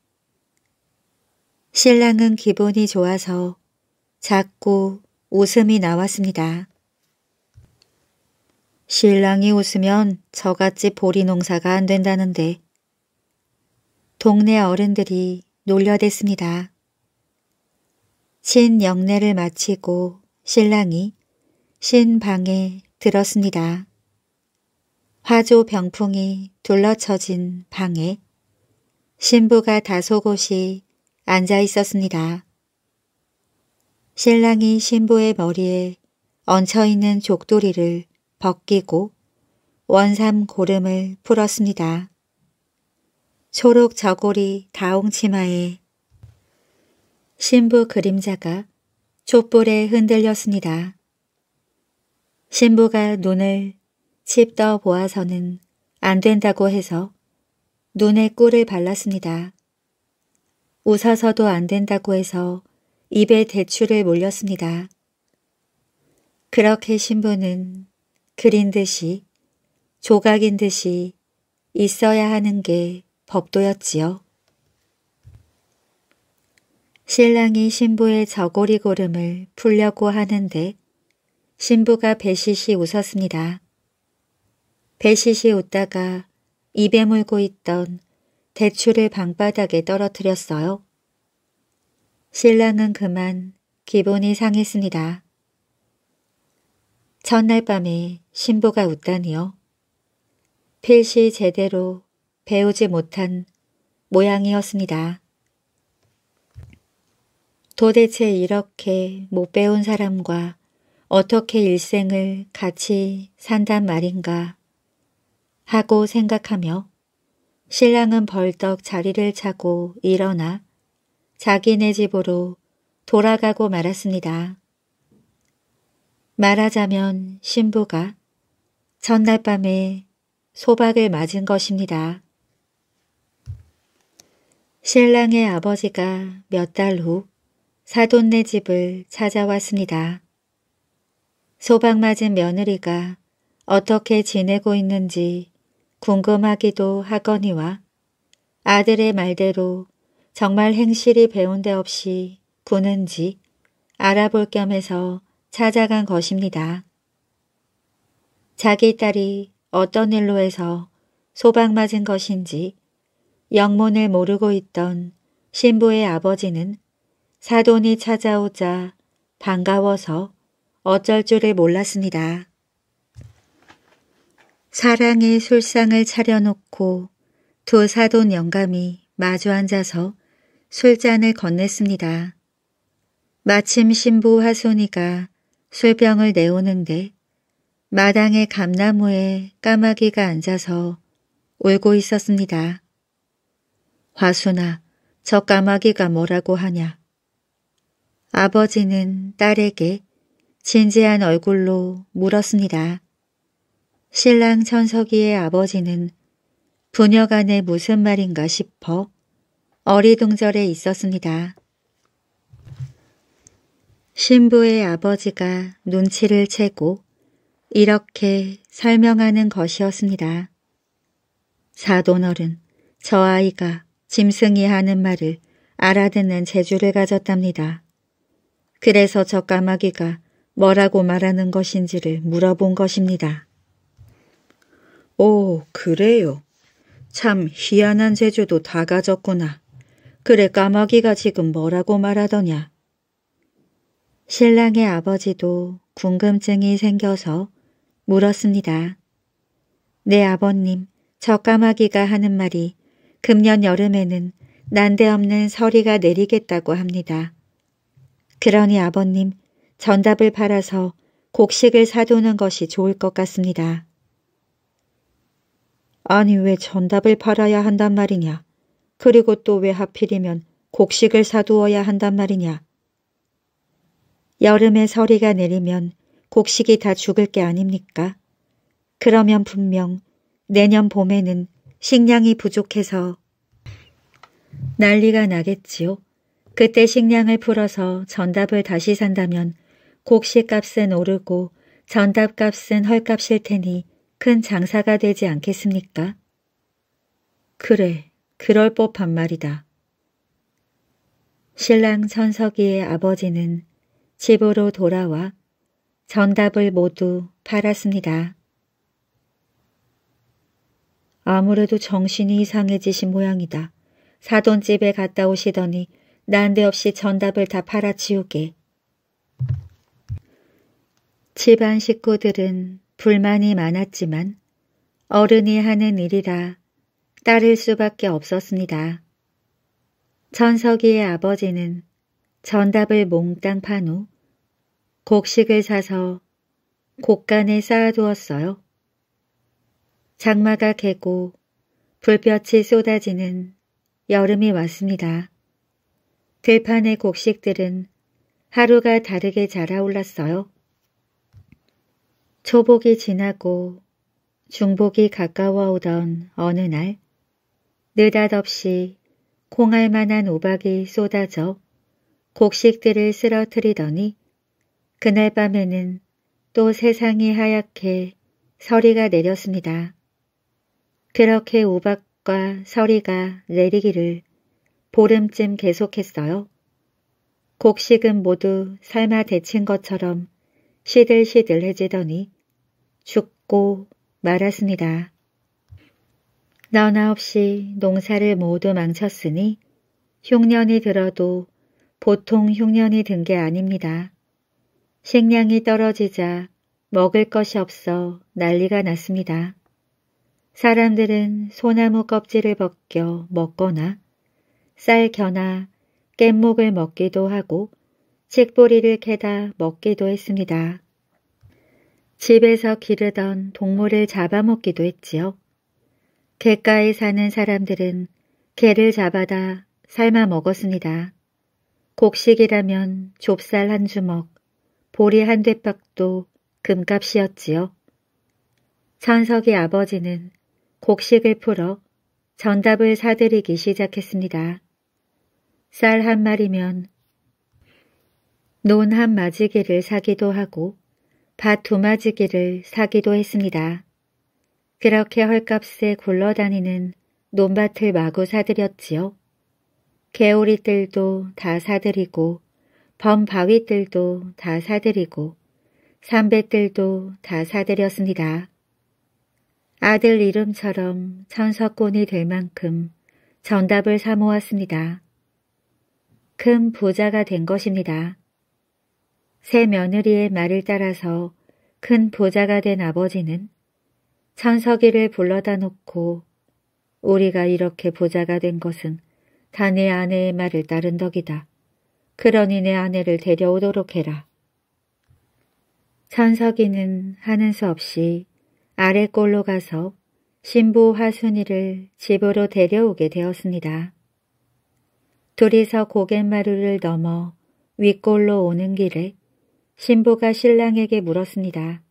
신랑은 기분이 좋아서 자꾸 웃음이 나왔습니다. 신랑이 웃으면 저같이 보리 농사가 안 된다는데 동네 어른들이 놀려댔습니다. 신영례를 마치고 신랑이 신방에 들었습니다. 화조 병풍이 둘러쳐진 방에 신부가 다소곳이 앉아 있었습니다. 신랑이 신부의 머리에 얹혀있는 족돌이를 벗기고 원삼 고름을 풀었습니다. 초록 저고리 다홍치마에 신부 그림자가 촛불에 흔들렸습니다. 신부가 눈을 칩떠 보아서는 안 된다고 해서 눈에 꿀을 발랐습니다. 웃어서도 안 된다고 해서 입에 대추를 몰렸습니다. 그렇게 신부는 그린 듯이 조각인 듯이 있어야 하는 게 법도였지요. 신랑이 신부의 저고리 고름을 풀려고 하는데 신부가 배시시 웃었습니다. 배시시 웃다가 입에 물고 있던 대추를 방바닥에 떨어뜨렸어요. 신랑은 그만 기분이 상했습니다. 첫날 밤에 신부가 웃다니요. 필시 제대로 배우지 못한 모양이었습니다. 도대체 이렇게 못 배운 사람과 어떻게 일생을 같이 산단 말인가. 하고 생각하며 신랑은 벌떡 자리를 차고 일어나 자기네 집으로 돌아가고 말았습니다. 말하자면 신부가 전날 밤에 소박을 맞은 것입니다. 신랑의 아버지가 몇 달 후 사돈네 집을 찾아왔습니다. 소박 맞은 며느리가 어떻게 지내고 있는지 궁금하기도 하거니와 아들의 말대로 정말 행실이 배운 데 없이 구는지 알아볼 겸 해서 찾아간 것입니다. 자기 딸이 어떤 일로 해서 소방맞은 것인지 영문을 모르고 있던 신부의 아버지는 사돈이 찾아오자 반가워서 어쩔 줄을 몰랐습니다. 사랑의 술상을 차려놓고 두 사돈 영감이 마주 앉아서 술잔을 건넸습니다. 마침 신부 하손이가 술병을 내오는데 마당의 감나무에 까마귀가 앉아서 울고 있었습니다. 화순아, 저 까마귀가 뭐라고 하냐. 아버지는 딸에게 진지한 얼굴로 물었습니다. 신랑 천석이의 아버지는 부녀간에 무슨 말인가 싶어 어리둥절해 있었습니다. 신부의 아버지가 눈치를 채고 이렇게 설명하는 것이었습니다. 사돈어른, 저 아이가 짐승이 하는 말을 알아듣는 재주를 가졌답니다. 그래서 저 까마귀가 뭐라고 말하는 것인지를 물어본 것입니다. 오, 그래요. 참 희한한 제주도다 가졌구나. 그래 까마귀가 지금 뭐라고 말하더냐. 신랑의 아버지도 궁금증이 생겨서 물었습니다. 네 아버님, 저 까마귀가 하는 말이 금년 여름에는 난데없는 서리가 내리겠다고 합니다. 그러니 아버님, 전답을 팔아서 곡식을 사두는 것이 좋을 것 같습니다. 아니 왜 전답을 팔아야 한단 말이냐. 그리고 또 왜 하필이면 곡식을 사두어야 한단 말이냐. 여름에 서리가 내리면 곡식이 다 죽을 게 아닙니까? 그러면 분명 내년 봄에는 식량이 부족해서 난리가 나겠지요. 그때 식량을 풀어서 전답을 다시 산다면 곡식값은 오르고 전답값은 헐값일 테니 큰 장사가 되지 않겠습니까? 그래, 그럴 법한 말이다. 신랑 전석이의 아버지는 집으로 돌아와 전답을 모두 팔았습니다. 아무래도 정신이 이상해지신 모양이다. 사돈집에 갔다 오시더니 난데없이 전답을 다 팔아치우게. 집안 식구들은 불만이 많았지만 어른이 하는 일이라 따를 수밖에 없었습니다. 천석이의 아버지는 전답을 몽땅 판 후 곡식을 사서 곡간에 쌓아두었어요. 장마가 개고 불볕이 쏟아지는 여름이 왔습니다. 들판의 곡식들은 하루가 다르게 자라올랐어요. 초복이 지나고 중복이 가까워오던 어느 날 느닷없이 콩알 만한 우박이 쏟아져 곡식들을 쓰러뜨리더니 그날 밤에는 또 세상이 하얗게 서리가 내렸습니다. 그렇게 우박과 서리가 내리기를 보름쯤 계속했어요. 곡식은 모두 삶아 데친 것처럼 시들시들해지더니 죽고 말았습니다. 너나 없이 농사를 모두 망쳤으니 흉년이 들어도 보통 흉년이 든 게 아닙니다. 식량이 떨어지자 먹을 것이 없어 난리가 났습니다. 사람들은 소나무 껍질을 벗겨 먹거나 쌀 겨나 깻목을 먹기도 하고 칡보리를 캐다 먹기도 했습니다. 집에서 기르던 동물을 잡아먹기도 했지요. 개가에 사는 사람들은 개를 잡아다 삶아 먹었습니다. 곡식이라면 좁쌀 한 주먹, 보리 한 대박도 금값이었지요. 천석이 아버지는 곡식을 풀어 전답을 사들이기 시작했습니다. 쌀 한 마리면 논 한 마지기를 사기도 하고 밭 도마지기를 사기도 했습니다. 그렇게 헐값에 굴러다니는 논밭을 마구 사들였지요. 개오리들도 다 사들이고 범바위들도 다 사들이고 삼배들도 다 사들였습니다. 아들 이름처럼 천석곤이 될 만큼 전답을 사모았습니다. 큰 부자가 된 것입니다. 새 며느리의 말을 따라서 큰부자가된 아버지는 천석이를 불러다 놓고 우리가 이렇게 부자가된 것은 다 내 아내의 말을 따른 덕이다. 그러니 내 아내를 데려오도록 해라. 천석이는 하는 수 없이 아래골로 가서 신부 화순이를 집으로 데려오게 되었습니다. 둘이서 고갯마루를 넘어 윗골로 오는 길에 신부가 신랑에게 물었습니다.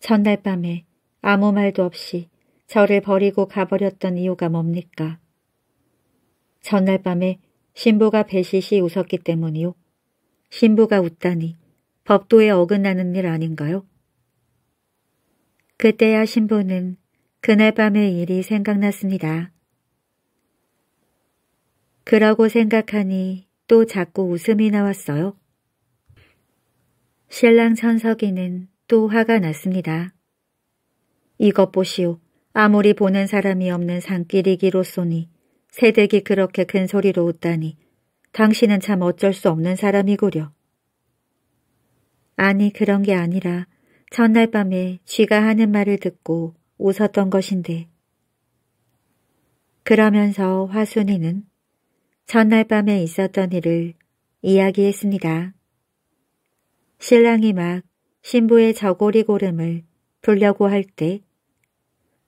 전날 밤에 아무 말도 없이 저를 버리고 가버렸던 이유가 뭡니까? 전날 밤에 신부가 배시시 웃었기 때문이요. 신부가 웃다니 법도에 어긋나는 일 아닌가요? 그때야 신부는 그날 밤의 일이 생각났습니다. 그러고 생각하니 또 자꾸 웃음이 나왔어요. 신랑 천석이는 또 화가 났습니다. 이것 보시오. 아무리 보는 사람이 없는 산길이기로 소니 새댁이 그렇게 큰 소리로 웃다니 당신은 참 어쩔 수 없는 사람이구려. 아니 그런 게 아니라 전날 밤에 쥐가 하는 말을 듣고 웃었던 것인데. 그러면서 화순이는 전날 밤에 있었던 일을 이야기했습니다. 신랑이 막 신부의 저고리 고름을 불려고 할 때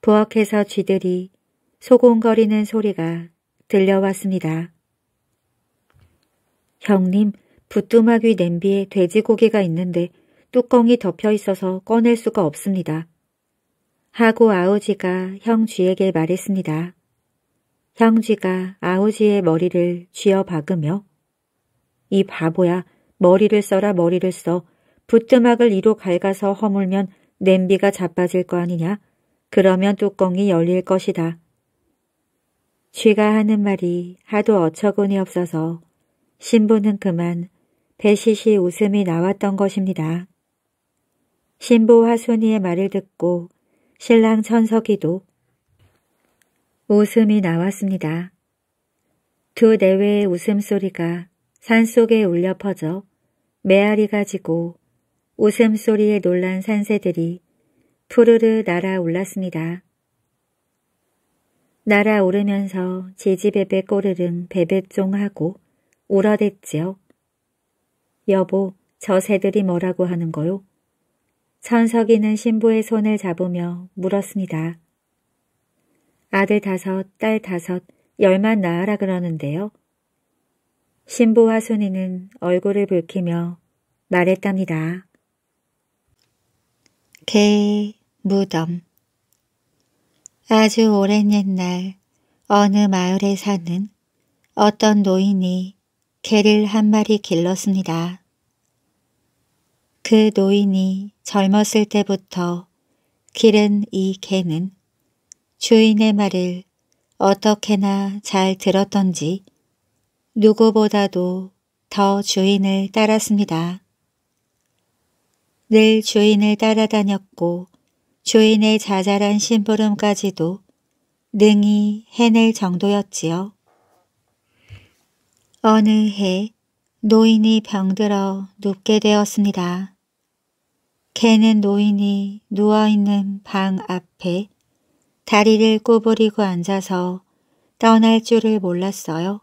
부엌에서 쥐들이 소곤거리는 소리가 들려왔습니다. 형님, 부뚜막위 냄비에 돼지고기가 있는데 뚜껑이 덮여 있어서 꺼낼 수가 없습니다. 하고 아우지가 형쥐에게 말했습니다. 형쥐가 아우지의 머리를 쥐어 박으며 이 바보야, 머리를 써라 머리를 써. 붓드막을 이로 갉아서 허물면 냄비가 자빠질 거 아니냐. 그러면 뚜껑이 열릴 것이다. 쥐가 하는 말이 하도 어처구니 없어서 신부는 그만 배시시 웃음이 나왔던 것입니다. 신부 화순이의 말을 듣고 신랑 천석이도 웃음이 나왔습니다. 두 내외의 웃음소리가 산속에 울려 퍼져 메아리가 지고 웃음소리에 놀란 산새들이 푸르르 날아올랐습니다. 날아오르면서 지지배배 꼬르릉 배배쫑하고 울어댔지요. 여보, 저 새들이 뭐라고 하는 거요? 천석이는 신부의 손을 잡으며 물었습니다. 아들 다섯, 딸 다섯, 열만 낳으라 그러는데요. 신부와 손에는 얼굴을 붉히며 말했답니다. 개 무덤 아주 오랜 옛날 어느 마을에 사는 어떤 노인이 개를 한 마리 길렀습니다. 그 노인이 젊었을 때부터 길은 이 개는 주인의 말을 어떻게나 잘 들었던지 누구보다도 더 주인을 따랐습니다. 늘 주인을 따라다녔고 주인의 자잘한 심부름까지도 능히 해낼 정도였지요. 어느 해 노인이 병들어 눕게 되었습니다. 개는 노인이 누워있는 방 앞에 다리를 꼬부리고 앉아서 떠날 줄을 몰랐어요.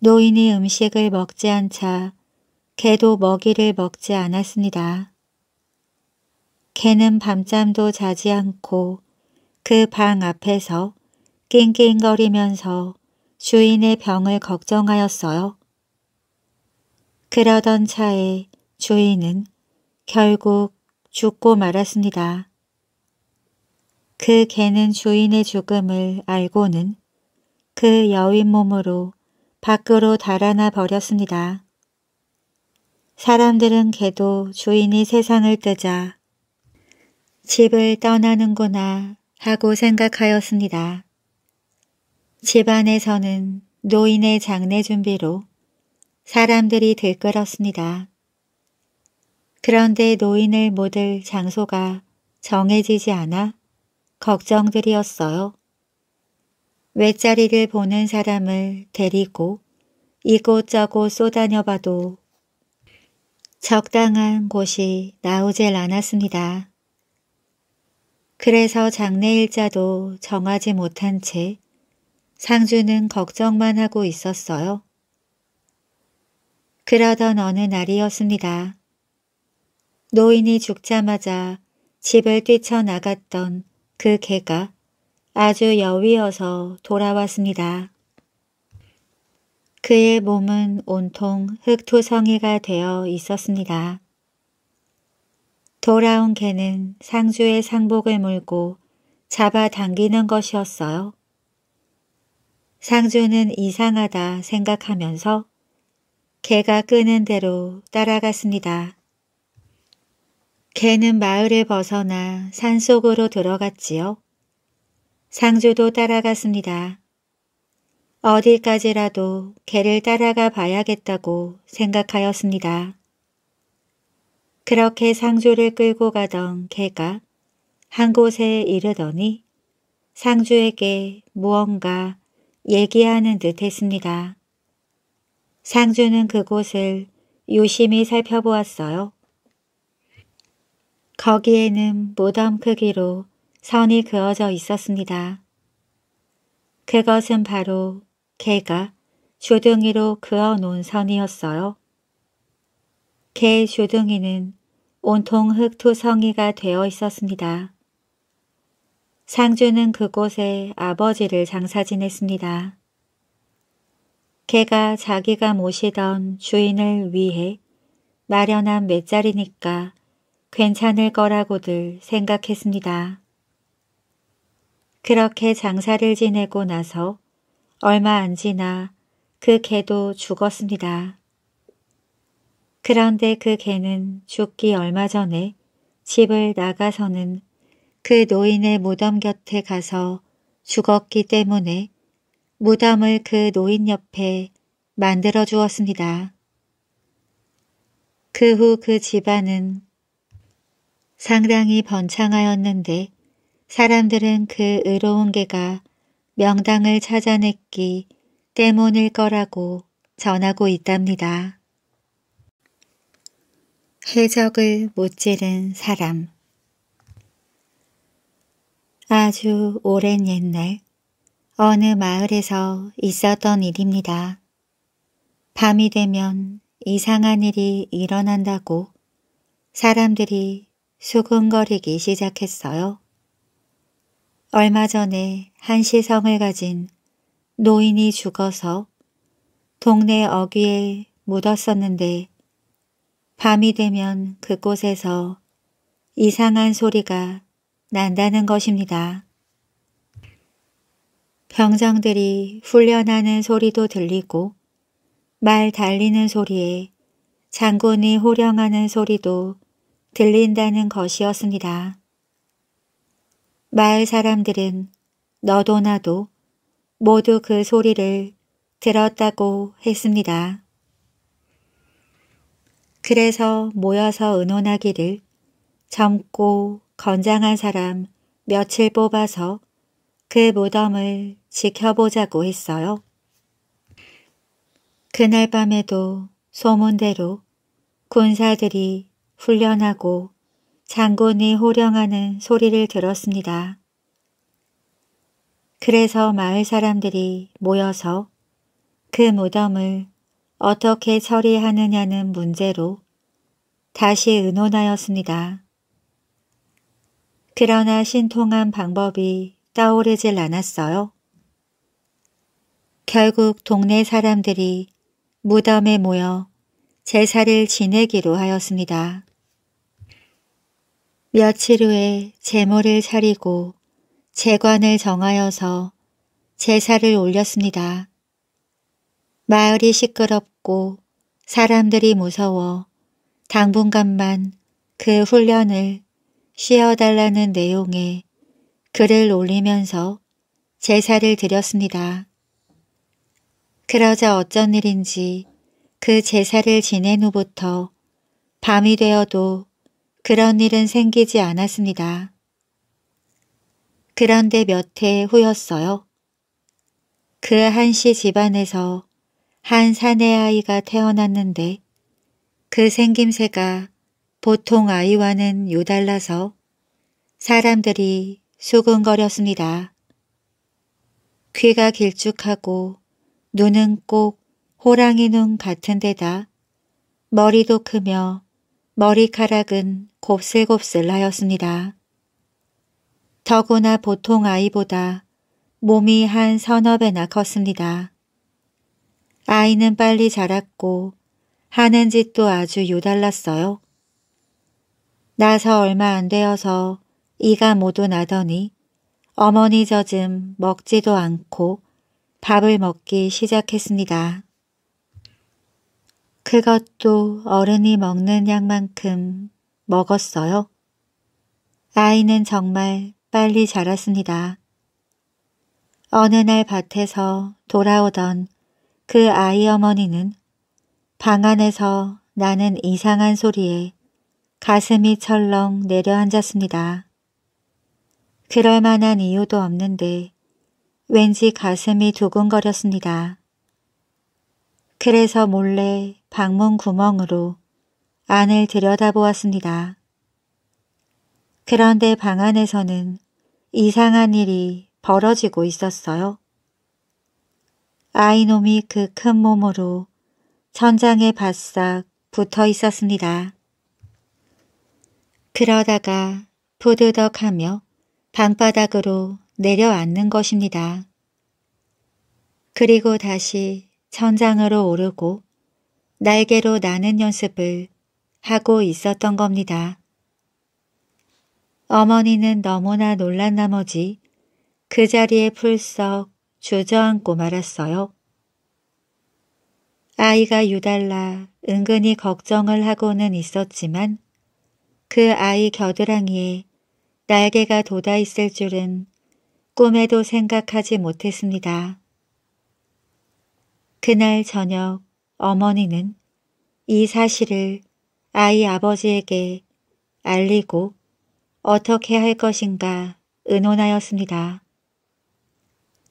노인이 음식을 먹지 않자 개도 먹이를 먹지 않았습니다. 개는 밤잠도 자지 않고 그 방 앞에서 낑낑거리면서 주인의 병을 걱정하였어요. 그러던 차에 주인은 결국 죽고 말았습니다. 그 개는 주인의 죽음을 알고는 그 여인 몸으로 밖으로 달아나 버렸습니다. 사람들은 개도 주인이 세상을 뜨자 집을 떠나는구나 하고 생각하였습니다. 집안에서는 노인의 장례 준비로 사람들이 들끓었습니다. 그런데 노인을 모을 장소가 정해지지 않아 걱정들이었어요. 외자리를 보는 사람을 데리고 이곳저곳 쏘다녀봐도 적당한 곳이 나오질 않았습니다. 그래서 장례일자도 정하지 못한 채 상주는 걱정만 하고 있었어요. 그러던 어느 날이었습니다. 노인이 죽자마자 집을 뛰쳐나갔던 그 개가 아주 여위어서 돌아왔습니다. 그의 몸은 온통 흙투성이가 되어 있었습니다. 돌아온 개는 상주의 상복을 물고 잡아당기는 것이었어요. 상주는 이상하다 생각하면서 개가 끄는 대로 따라갔습니다. 개는 마을을 벗어나 산속으로 들어갔지요. 상조도 따라갔습니다. 어디까지라도 개를 따라가 봐야겠다고 생각하였습니다. 그렇게 상조를 끌고 가던 개가 한 곳에 이르더니 상조에게 무언가 얘기하는 듯 했습니다. 상주는 그곳을 유심히 살펴보았어요. 거기에는 무덤 크기로 선이 그어져 있었습니다. 그것은 바로 개가 주둥이로 그어 놓은 선이었어요. 개주둥이는 온통 흙투성이가 되어 있었습니다. 상주는 그곳에 아버지를 장사 지냈습니다. 개가 자기가 모시던 주인을 위해 마련한 맷자리니까 괜찮을 거라고들 생각했습니다. 그렇게 장사를 지내고 나서 얼마 안 지나 그 개도 죽었습니다. 그런데 그 개는 죽기 얼마 전에 집을 나가서는 그 노인의 무덤 곁에 가서 죽었기 때문에 무덤을 그 노인 옆에 만들어 주었습니다. 그 후그 그 집안은 상당히 번창하였는데 사람들은 그 의로운 개가 명당을 찾아냈기 때문일 거라고 전하고 있답니다. 해적을 못지른 사람 아주 오랜 옛날 어느 마을에서 있었던 일입니다. 밤이 되면 이상한 일이 일어난다고 사람들이 수근거리기 시작했어요. 얼마 전에 한시성을 가진 노인이 죽어서 동네 어귀에 묻었었는데 밤이 되면 그곳에서 이상한 소리가 난다는 것입니다. 병장들이 훈련하는 소리도 들리고 말 달리는 소리에 장군이 호령하는 소리도 들린다는 것이었습니다. 마을 사람들은 너도 나도 모두 그 소리를 들었다고 했습니다. 그래서 모여서 의논하기를 젊고 건장한 사람 며칠 뽑아서 그 무덤을 지켜보자고 했어요. 그날 밤에도 소문대로 군사들이 훈련하고 장군이 호령하는 소리를 들었습니다. 그래서 마을 사람들이 모여서 그 무덤을 어떻게 처리하느냐는 문제로 다시 의논하였습니다. 그러나 신통한 방법이 떠오르질 않았어요. 결국 동네 사람들이 무덤에 모여 제사를 지내기로 하였습니다. 며칠 후에 제모를 차리고 재관을 정하여서 제사를 올렸습니다. 마을이 시끄럽고 사람들이 무서워 당분간만 그 훈련을 쉬어달라는 내용의 글을 올리면서 제사를 드렸습니다. 그러자 어쩐 일인지 그 제사를 지낸 후부터 밤이 되어도 그런 일은 생기지 않았습니다. 그런데 몇 해 후였어요. 그 한씨 집안에서 한 사내 아이가 태어났는데 그 생김새가 보통 아이와는 요달라서 사람들이 수근거렸습니다. 귀가 길쭉하고 눈은 꼭 호랑이 눈 같은 데다 머리도 크며 머리카락은 곱슬곱슬 하였습니다 더구나 보통 아이보다 몸이 한 서너 배나 컸습니다. 아이는 빨리 자랐고 하는 짓도 아주 요달랐어요. 나서 얼마 안 되어서 이가 모두 나더니 어머니 젖음 먹지도 않고 밥을 먹기 시작했습니다. 그것도 어른이 먹는 양만큼 먹었어요. 아이는 정말 빨리 자랐습니다. 어느 날 밭에서 돌아오던 그 아이 어머니는 방 안에서 나는 이상한 소리에 가슴이 철렁 내려앉았습니다. 그럴 만한 이유도 없는데 왠지 가슴이 두근거렸습니다. 그래서 몰래 방문 구멍으로 안을 들여다보았습니다. 그런데 방 안에서는 이상한 일이 벌어지고 있었어요. 아이놈이 그 큰 몸으로 천장에 바싹 붙어 있었습니다. 그러다가 부드덕하며 방바닥으로 내려앉는 것입니다. 그리고 다시 천장으로 오르고 날개로 나는 연습을 하고 있었던 겁니다. 어머니는 너무나 놀란 나머지 그 자리에 풀썩 주저앉고 말았어요. 아이가 유달라 은근히 걱정을 하고는 있었지만 그 아이 겨드랑이에 날개가 돋아 있을 줄은 꿈에도 생각하지 못했습니다. 그날 저녁 어머니는 이 사실을 아이 아버지에게 알리고 어떻게 할 것인가 의논하였습니다.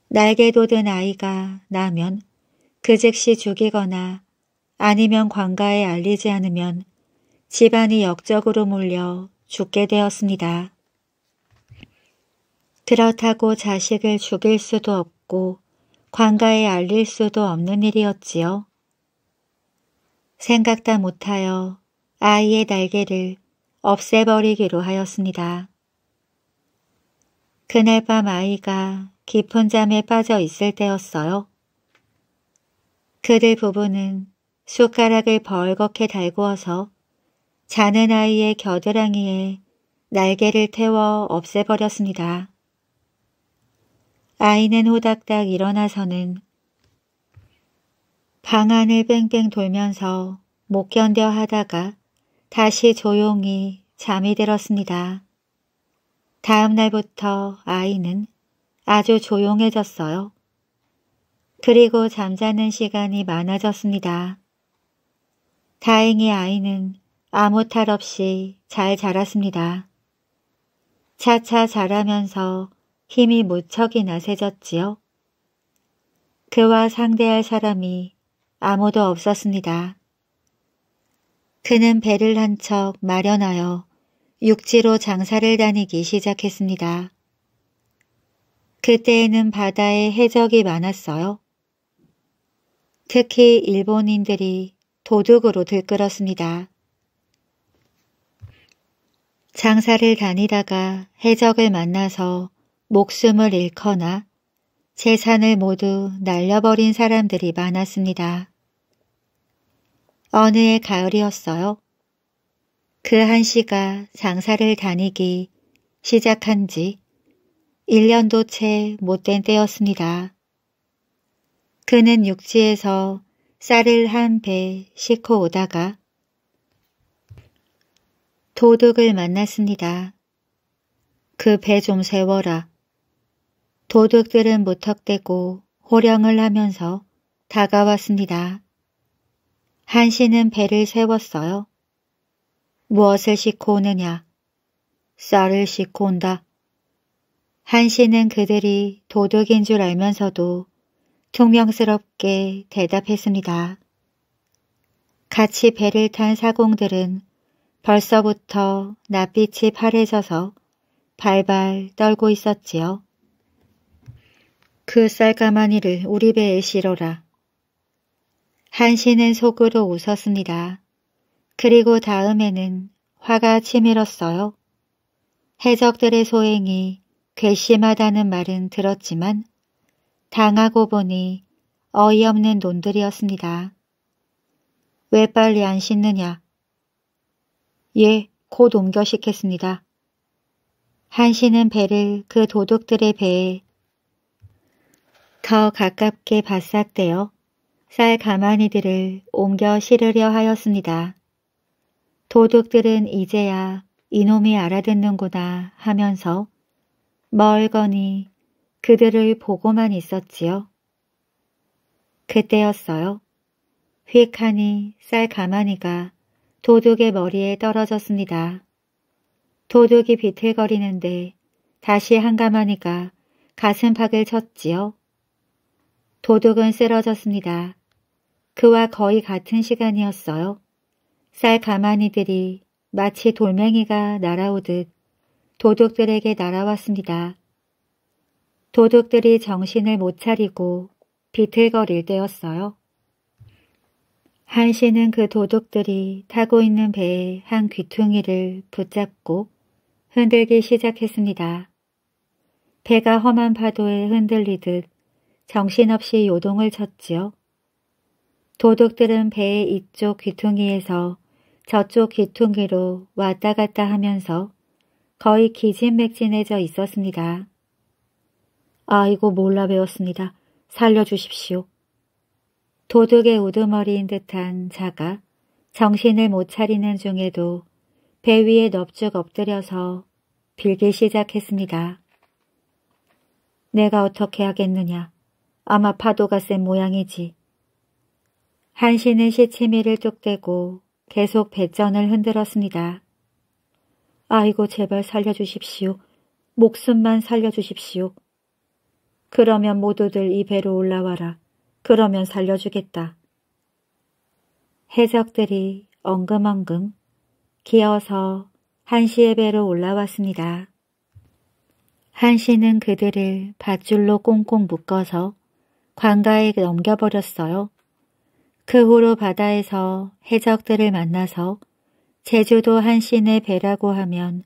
날개도 든 아이가 나면 그 즉시 죽이거나 아니면 관가에 알리지 않으면 집안이 역적으로 몰려 죽게 되었습니다. 그렇다고 자식을 죽일 수도 없고 관가에 알릴 수도 없는 일이었지요. 생각다 못하여 아이의 날개를 없애버리기로 하였습니다. 그날 밤 아이가 깊은 잠에 빠져 있을 때였어요. 그들 부부는 숟가락을 벌겋게 달구어서 자는 아이의 겨드랑이에 날개를 태워 없애버렸습니다. 아이는 호닥닥 일어나서는 방 안을 뺑뺑 돌면서 못 견뎌 하다가 다시 조용히 잠이 들었습니다. 다음 날부터 아이는 아주 조용해졌어요. 그리고 잠자는 시간이 많아졌습니다. 다행히 아이는 아무 탈 없이 잘 자랐습니다. 차차 자라면서 힘이 무척이나 세졌지요. 그와 상대할 사람이 아무도 없었습니다. 그는 배를 한 척 마련하여 육지로 장사를 다니기 시작했습니다. 그때에는 바다에 해적이 많았어요. 특히 일본인들이 도둑으로 들끓었습니다. 장사를 다니다가 해적을 만나서 목숨을 잃거나 재산을 모두 날려버린 사람들이 많았습니다. 어느 해 가을이었어요. 그 한씨가 장사를 다니기 시작한 지 1년도 채 못된 때였습니다. 그는 육지에서 쌀을 한 배 싣고 오다가 도둑을 만났습니다. 그 배 좀 세워라. 도둑들은 무턱대고 호령을 하면서 다가왔습니다. 한 씨는 배를 세웠어요. 무엇을 싣고 오느냐? 쌀을 싣고 온다. 한 씨는 그들이 도둑인 줄 알면서도 퉁명스럽게 대답했습니다. 같이 배를 탄 사공들은 벌써부터 낯빛이 파래져서 발발 떨고 있었지요. 그 쌀가마니를 우리 배에 실어라. 한신은 속으로 웃었습니다. 그리고 다음에는 화가 치밀었어요. 해적들의 소행이 괘씸하다는 말은 들었지만 당하고 보니 어이없는 논들이었습니다. 왜 빨리 안 씻느냐? 예, 곧 옮겨 씻겠습니다. 한신은 배를 그 도둑들의 배에 더 가깝게 바싹대어 쌀 가마니들을 옮겨 실으려 하였습니다. 도둑들은 이제야 이놈이 알아듣는구나 하면서 멀거니 그들을 보고만 있었지요. 그때였어요. 휙하니 쌀 가마니가 도둑의 머리에 떨어졌습니다. 도둑이 비틀거리는데 다시 한 가마니가 가슴팍을 쳤지요. 도둑은 쓰러졌습니다. 그와 거의 같은 시간이었어요. 쌀 가마니들이 마치 돌멩이가 날아오듯 도둑들에게 날아왔습니다. 도둑들이 정신을 못 차리고 비틀거릴 때였어요. 한 씨는 그 도둑들이 타고 있는 배에한 귀퉁이를 붙잡고 흔들기 시작했습니다. 배가 험한 파도에 흔들리듯 정신없이 요동을 쳤지요. 도둑들은 배의 이쪽 귀퉁이에서 저쪽 귀퉁이로 왔다 갔다 하면서 거의 기진맥진해져 있었습니다. 아이고 몰라 배웠습니다. 살려주십시오. 도둑의 우두머리인 듯한 자가 정신을 못 차리는 중에도 배 위에 넙죽 엎드려서 빌기 시작했습니다. 내가 어떻게 하겠느냐. 아마 파도가 센 모양이지. 한신은 시치미를 뚝대고 계속 배전을 흔들었습니다. 아이고 제발 살려주십시오. 목숨만 살려주십시오. 그러면 모두들 이 배로 올라와라. 그러면 살려주겠다. 해적들이 엉금엉금 기어서 한시의 배로 올라왔습니다. 한시는 그들을 밧줄로 꽁꽁 묶어서 관가에 넘겨버렸어요. 그 후로 바다에서 해적들을 만나서 제주도 한신의 배라고 하면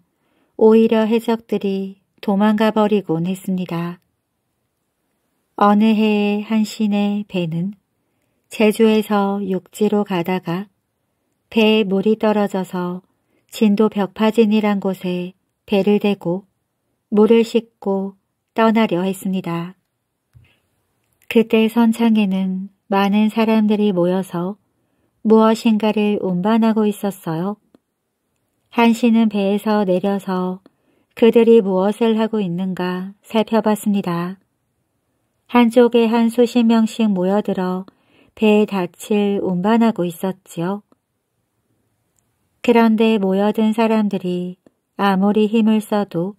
오히려 해적들이 도망가 버리곤 했습니다. 어느 해에 한신의 배는 제주에서 육지로 가다가 배에 물이 떨어져서 진도 벽파진이란 곳에 배를 대고 물을 싣고 떠나려 했습니다. 그때 선창에는 많은 사람들이 모여서 무엇인가를 운반하고 있었어요. 한 씨는 배에서 내려서 그들이 무엇을 하고 있는가 살펴봤습니다. 한쪽에 한 수십 명씩 모여들어 배에 닻을 운반하고 있었지요. 그런데 모여든 사람들이 아무리 힘을 써도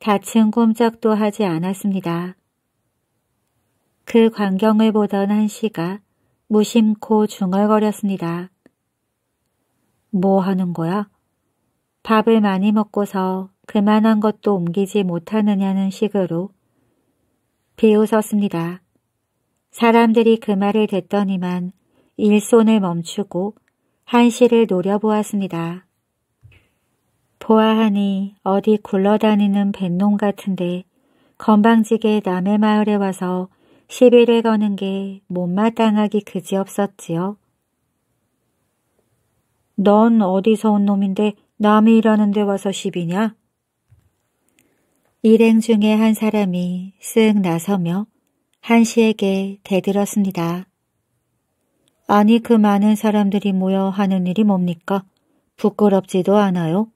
닻은 꼼짝도 하지 않았습니다. 그 광경을 보던 한씨가 무심코 중얼거렸습니다. 뭐 하는 거야? 밥을 많이 먹고서 그만한 것도 옮기지 못하느냐는 식으로 비웃었습니다. 사람들이 그 말을 듣더니만 일손을 멈추고 한씨를 노려보았습니다. 보아하니 어디 굴러다니는 뱃놈 같은데 건방지게 남의 마을에 와서 시비를 거는 게 못마땅하기 그지없었지요. 넌 어디서 온 놈인데 남이 일하는데 와서 시비냐? 일행 중에 한 사람이 쓱 나서며 한 씨에게 대들었습니다. 아니 그 많은 사람들이 모여 하는 일이 뭡니까? 부끄럽지도 않아요?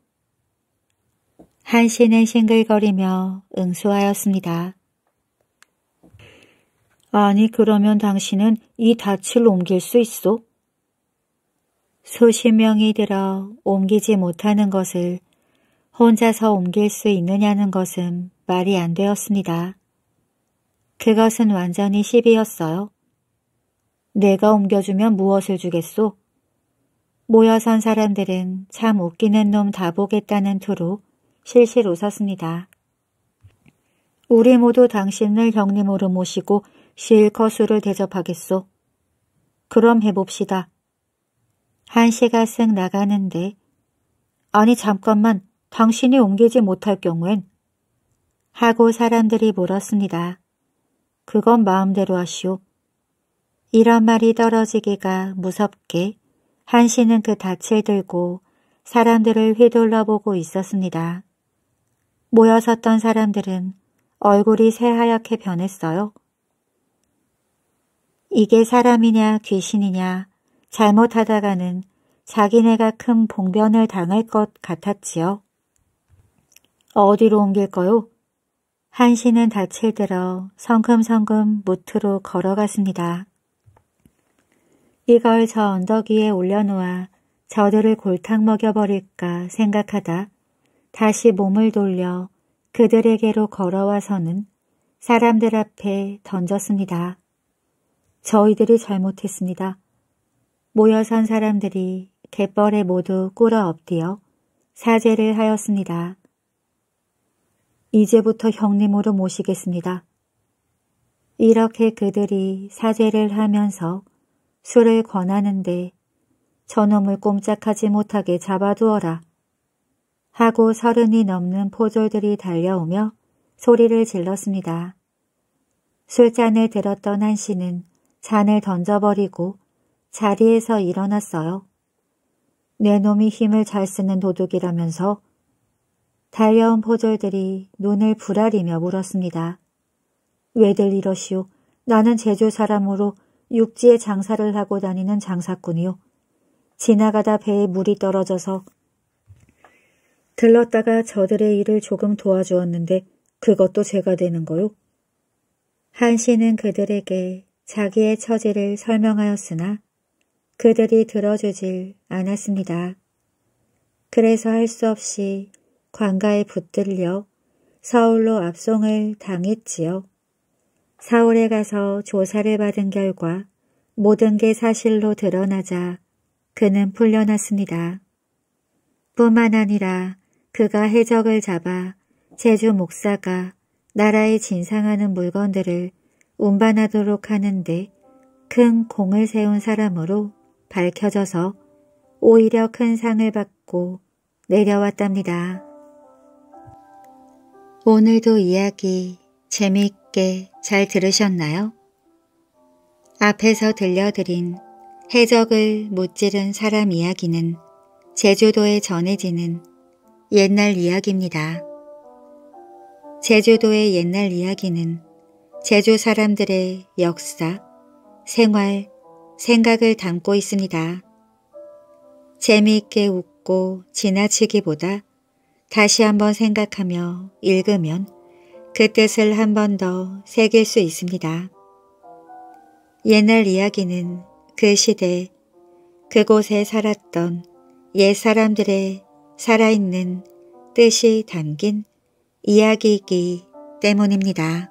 한 씨는 싱글거리며 응수하였습니다. 아니, 그러면 당신은 이 닻을 옮길 수 있소? 수십 명이 들어 옮기지 못하는 것을 혼자서 옮길 수 있느냐는 것은 말이 안 되었습니다. 그것은 완전히 시비였어요. 내가 옮겨주면 무엇을 주겠소? 모여선 사람들은 참 웃기는 놈 다 보겠다는 투로 실실 웃었습니다. 우리 모두 당신을 형님으로 모시고 실거수를 대접하겠소. 그럼 해봅시다. 한시가쓱 나가는데 아니 잠깐만 당신이 옮기지 못할 경우엔 하고 사람들이 물었습니다. 그건 마음대로 하시오. 이런 말이 떨어지기가 무섭게 한시는그 닻을 들고 사람들을 휘둘러보고 있었습니다. 모여섰던 사람들은 얼굴이 새하얗게 변했어요. 이게 사람이냐 귀신이냐 잘못하다가는 자기네가 큰 봉변을 당할 것 같았지요. 어디로 옮길까요? 한신은 닻을 들어 성큼성큼 무트로 걸어갔습니다. 이걸 저 언덕 위에 올려놓아 저들을 골탕 먹여버릴까 생각하다 다시 몸을 돌려 그들에게로 걸어와서는 사람들 앞에 던졌습니다. 저희들이 잘못했습니다. 모여 선 사람들이 갯벌에 모두 꿇어 엎드려 사죄를 하였습니다. 이제부터 형님으로 모시겠습니다. 이렇게 그들이 사죄를 하면서 술을 권하는데 저놈을 꼼짝하지 못하게 잡아두어라 하고 서른이 넘는 포졸들이 달려오며 소리를 질렀습니다. 술잔을 들었던 한 씨는 잔을 던져버리고 자리에서 일어났어요. 내 놈이 힘을 잘 쓰는 도둑이라면서 달려온 포졸들이 눈을 부라리며 물었습니다. 왜들 이러시오? 나는 제주 사람으로 육지에 장사를 하고 다니는 장사꾼이요. 지나가다 배에 물이 떨어져서 들렀다가 저들의 일을 조금 도와주었는데 그것도 제가 되는 거요? 한 씨는 그들에게 자기의 처지를 설명하였으나 그들이 들어주질 않았습니다. 그래서 할 수 없이 관가에 붙들려 서울로 압송을 당했지요. 서울에 가서 조사를 받은 결과 모든 게 사실로 드러나자 그는 풀려났습니다. 뿐만 아니라 그가 해적을 잡아 제주 목사가 나라에 진상하는 물건들을 운반하도록 하는데 큰 공을 세운 사람으로 밝혀져서 오히려 큰 상을 받고 내려왔답니다. 오늘도 이야기 재미있게 잘 들으셨나요? 앞에서 들려드린 해적을 못지른 사람 이야기는 제주도에 전해지는 옛날 이야기입니다. 제주도의 옛날 이야기는 제주 사람들의 역사, 생활, 생각을 담고 있습니다. 재미있게 웃고 지나치기보다 다시 한번 생각하며 읽으면 그 뜻을 한번 더 새길 수 있습니다. 옛날 이야기는 그 시대, 그곳에 살았던 옛 사람들의 살아있는 뜻이 담긴 이야기이기 때문입니다.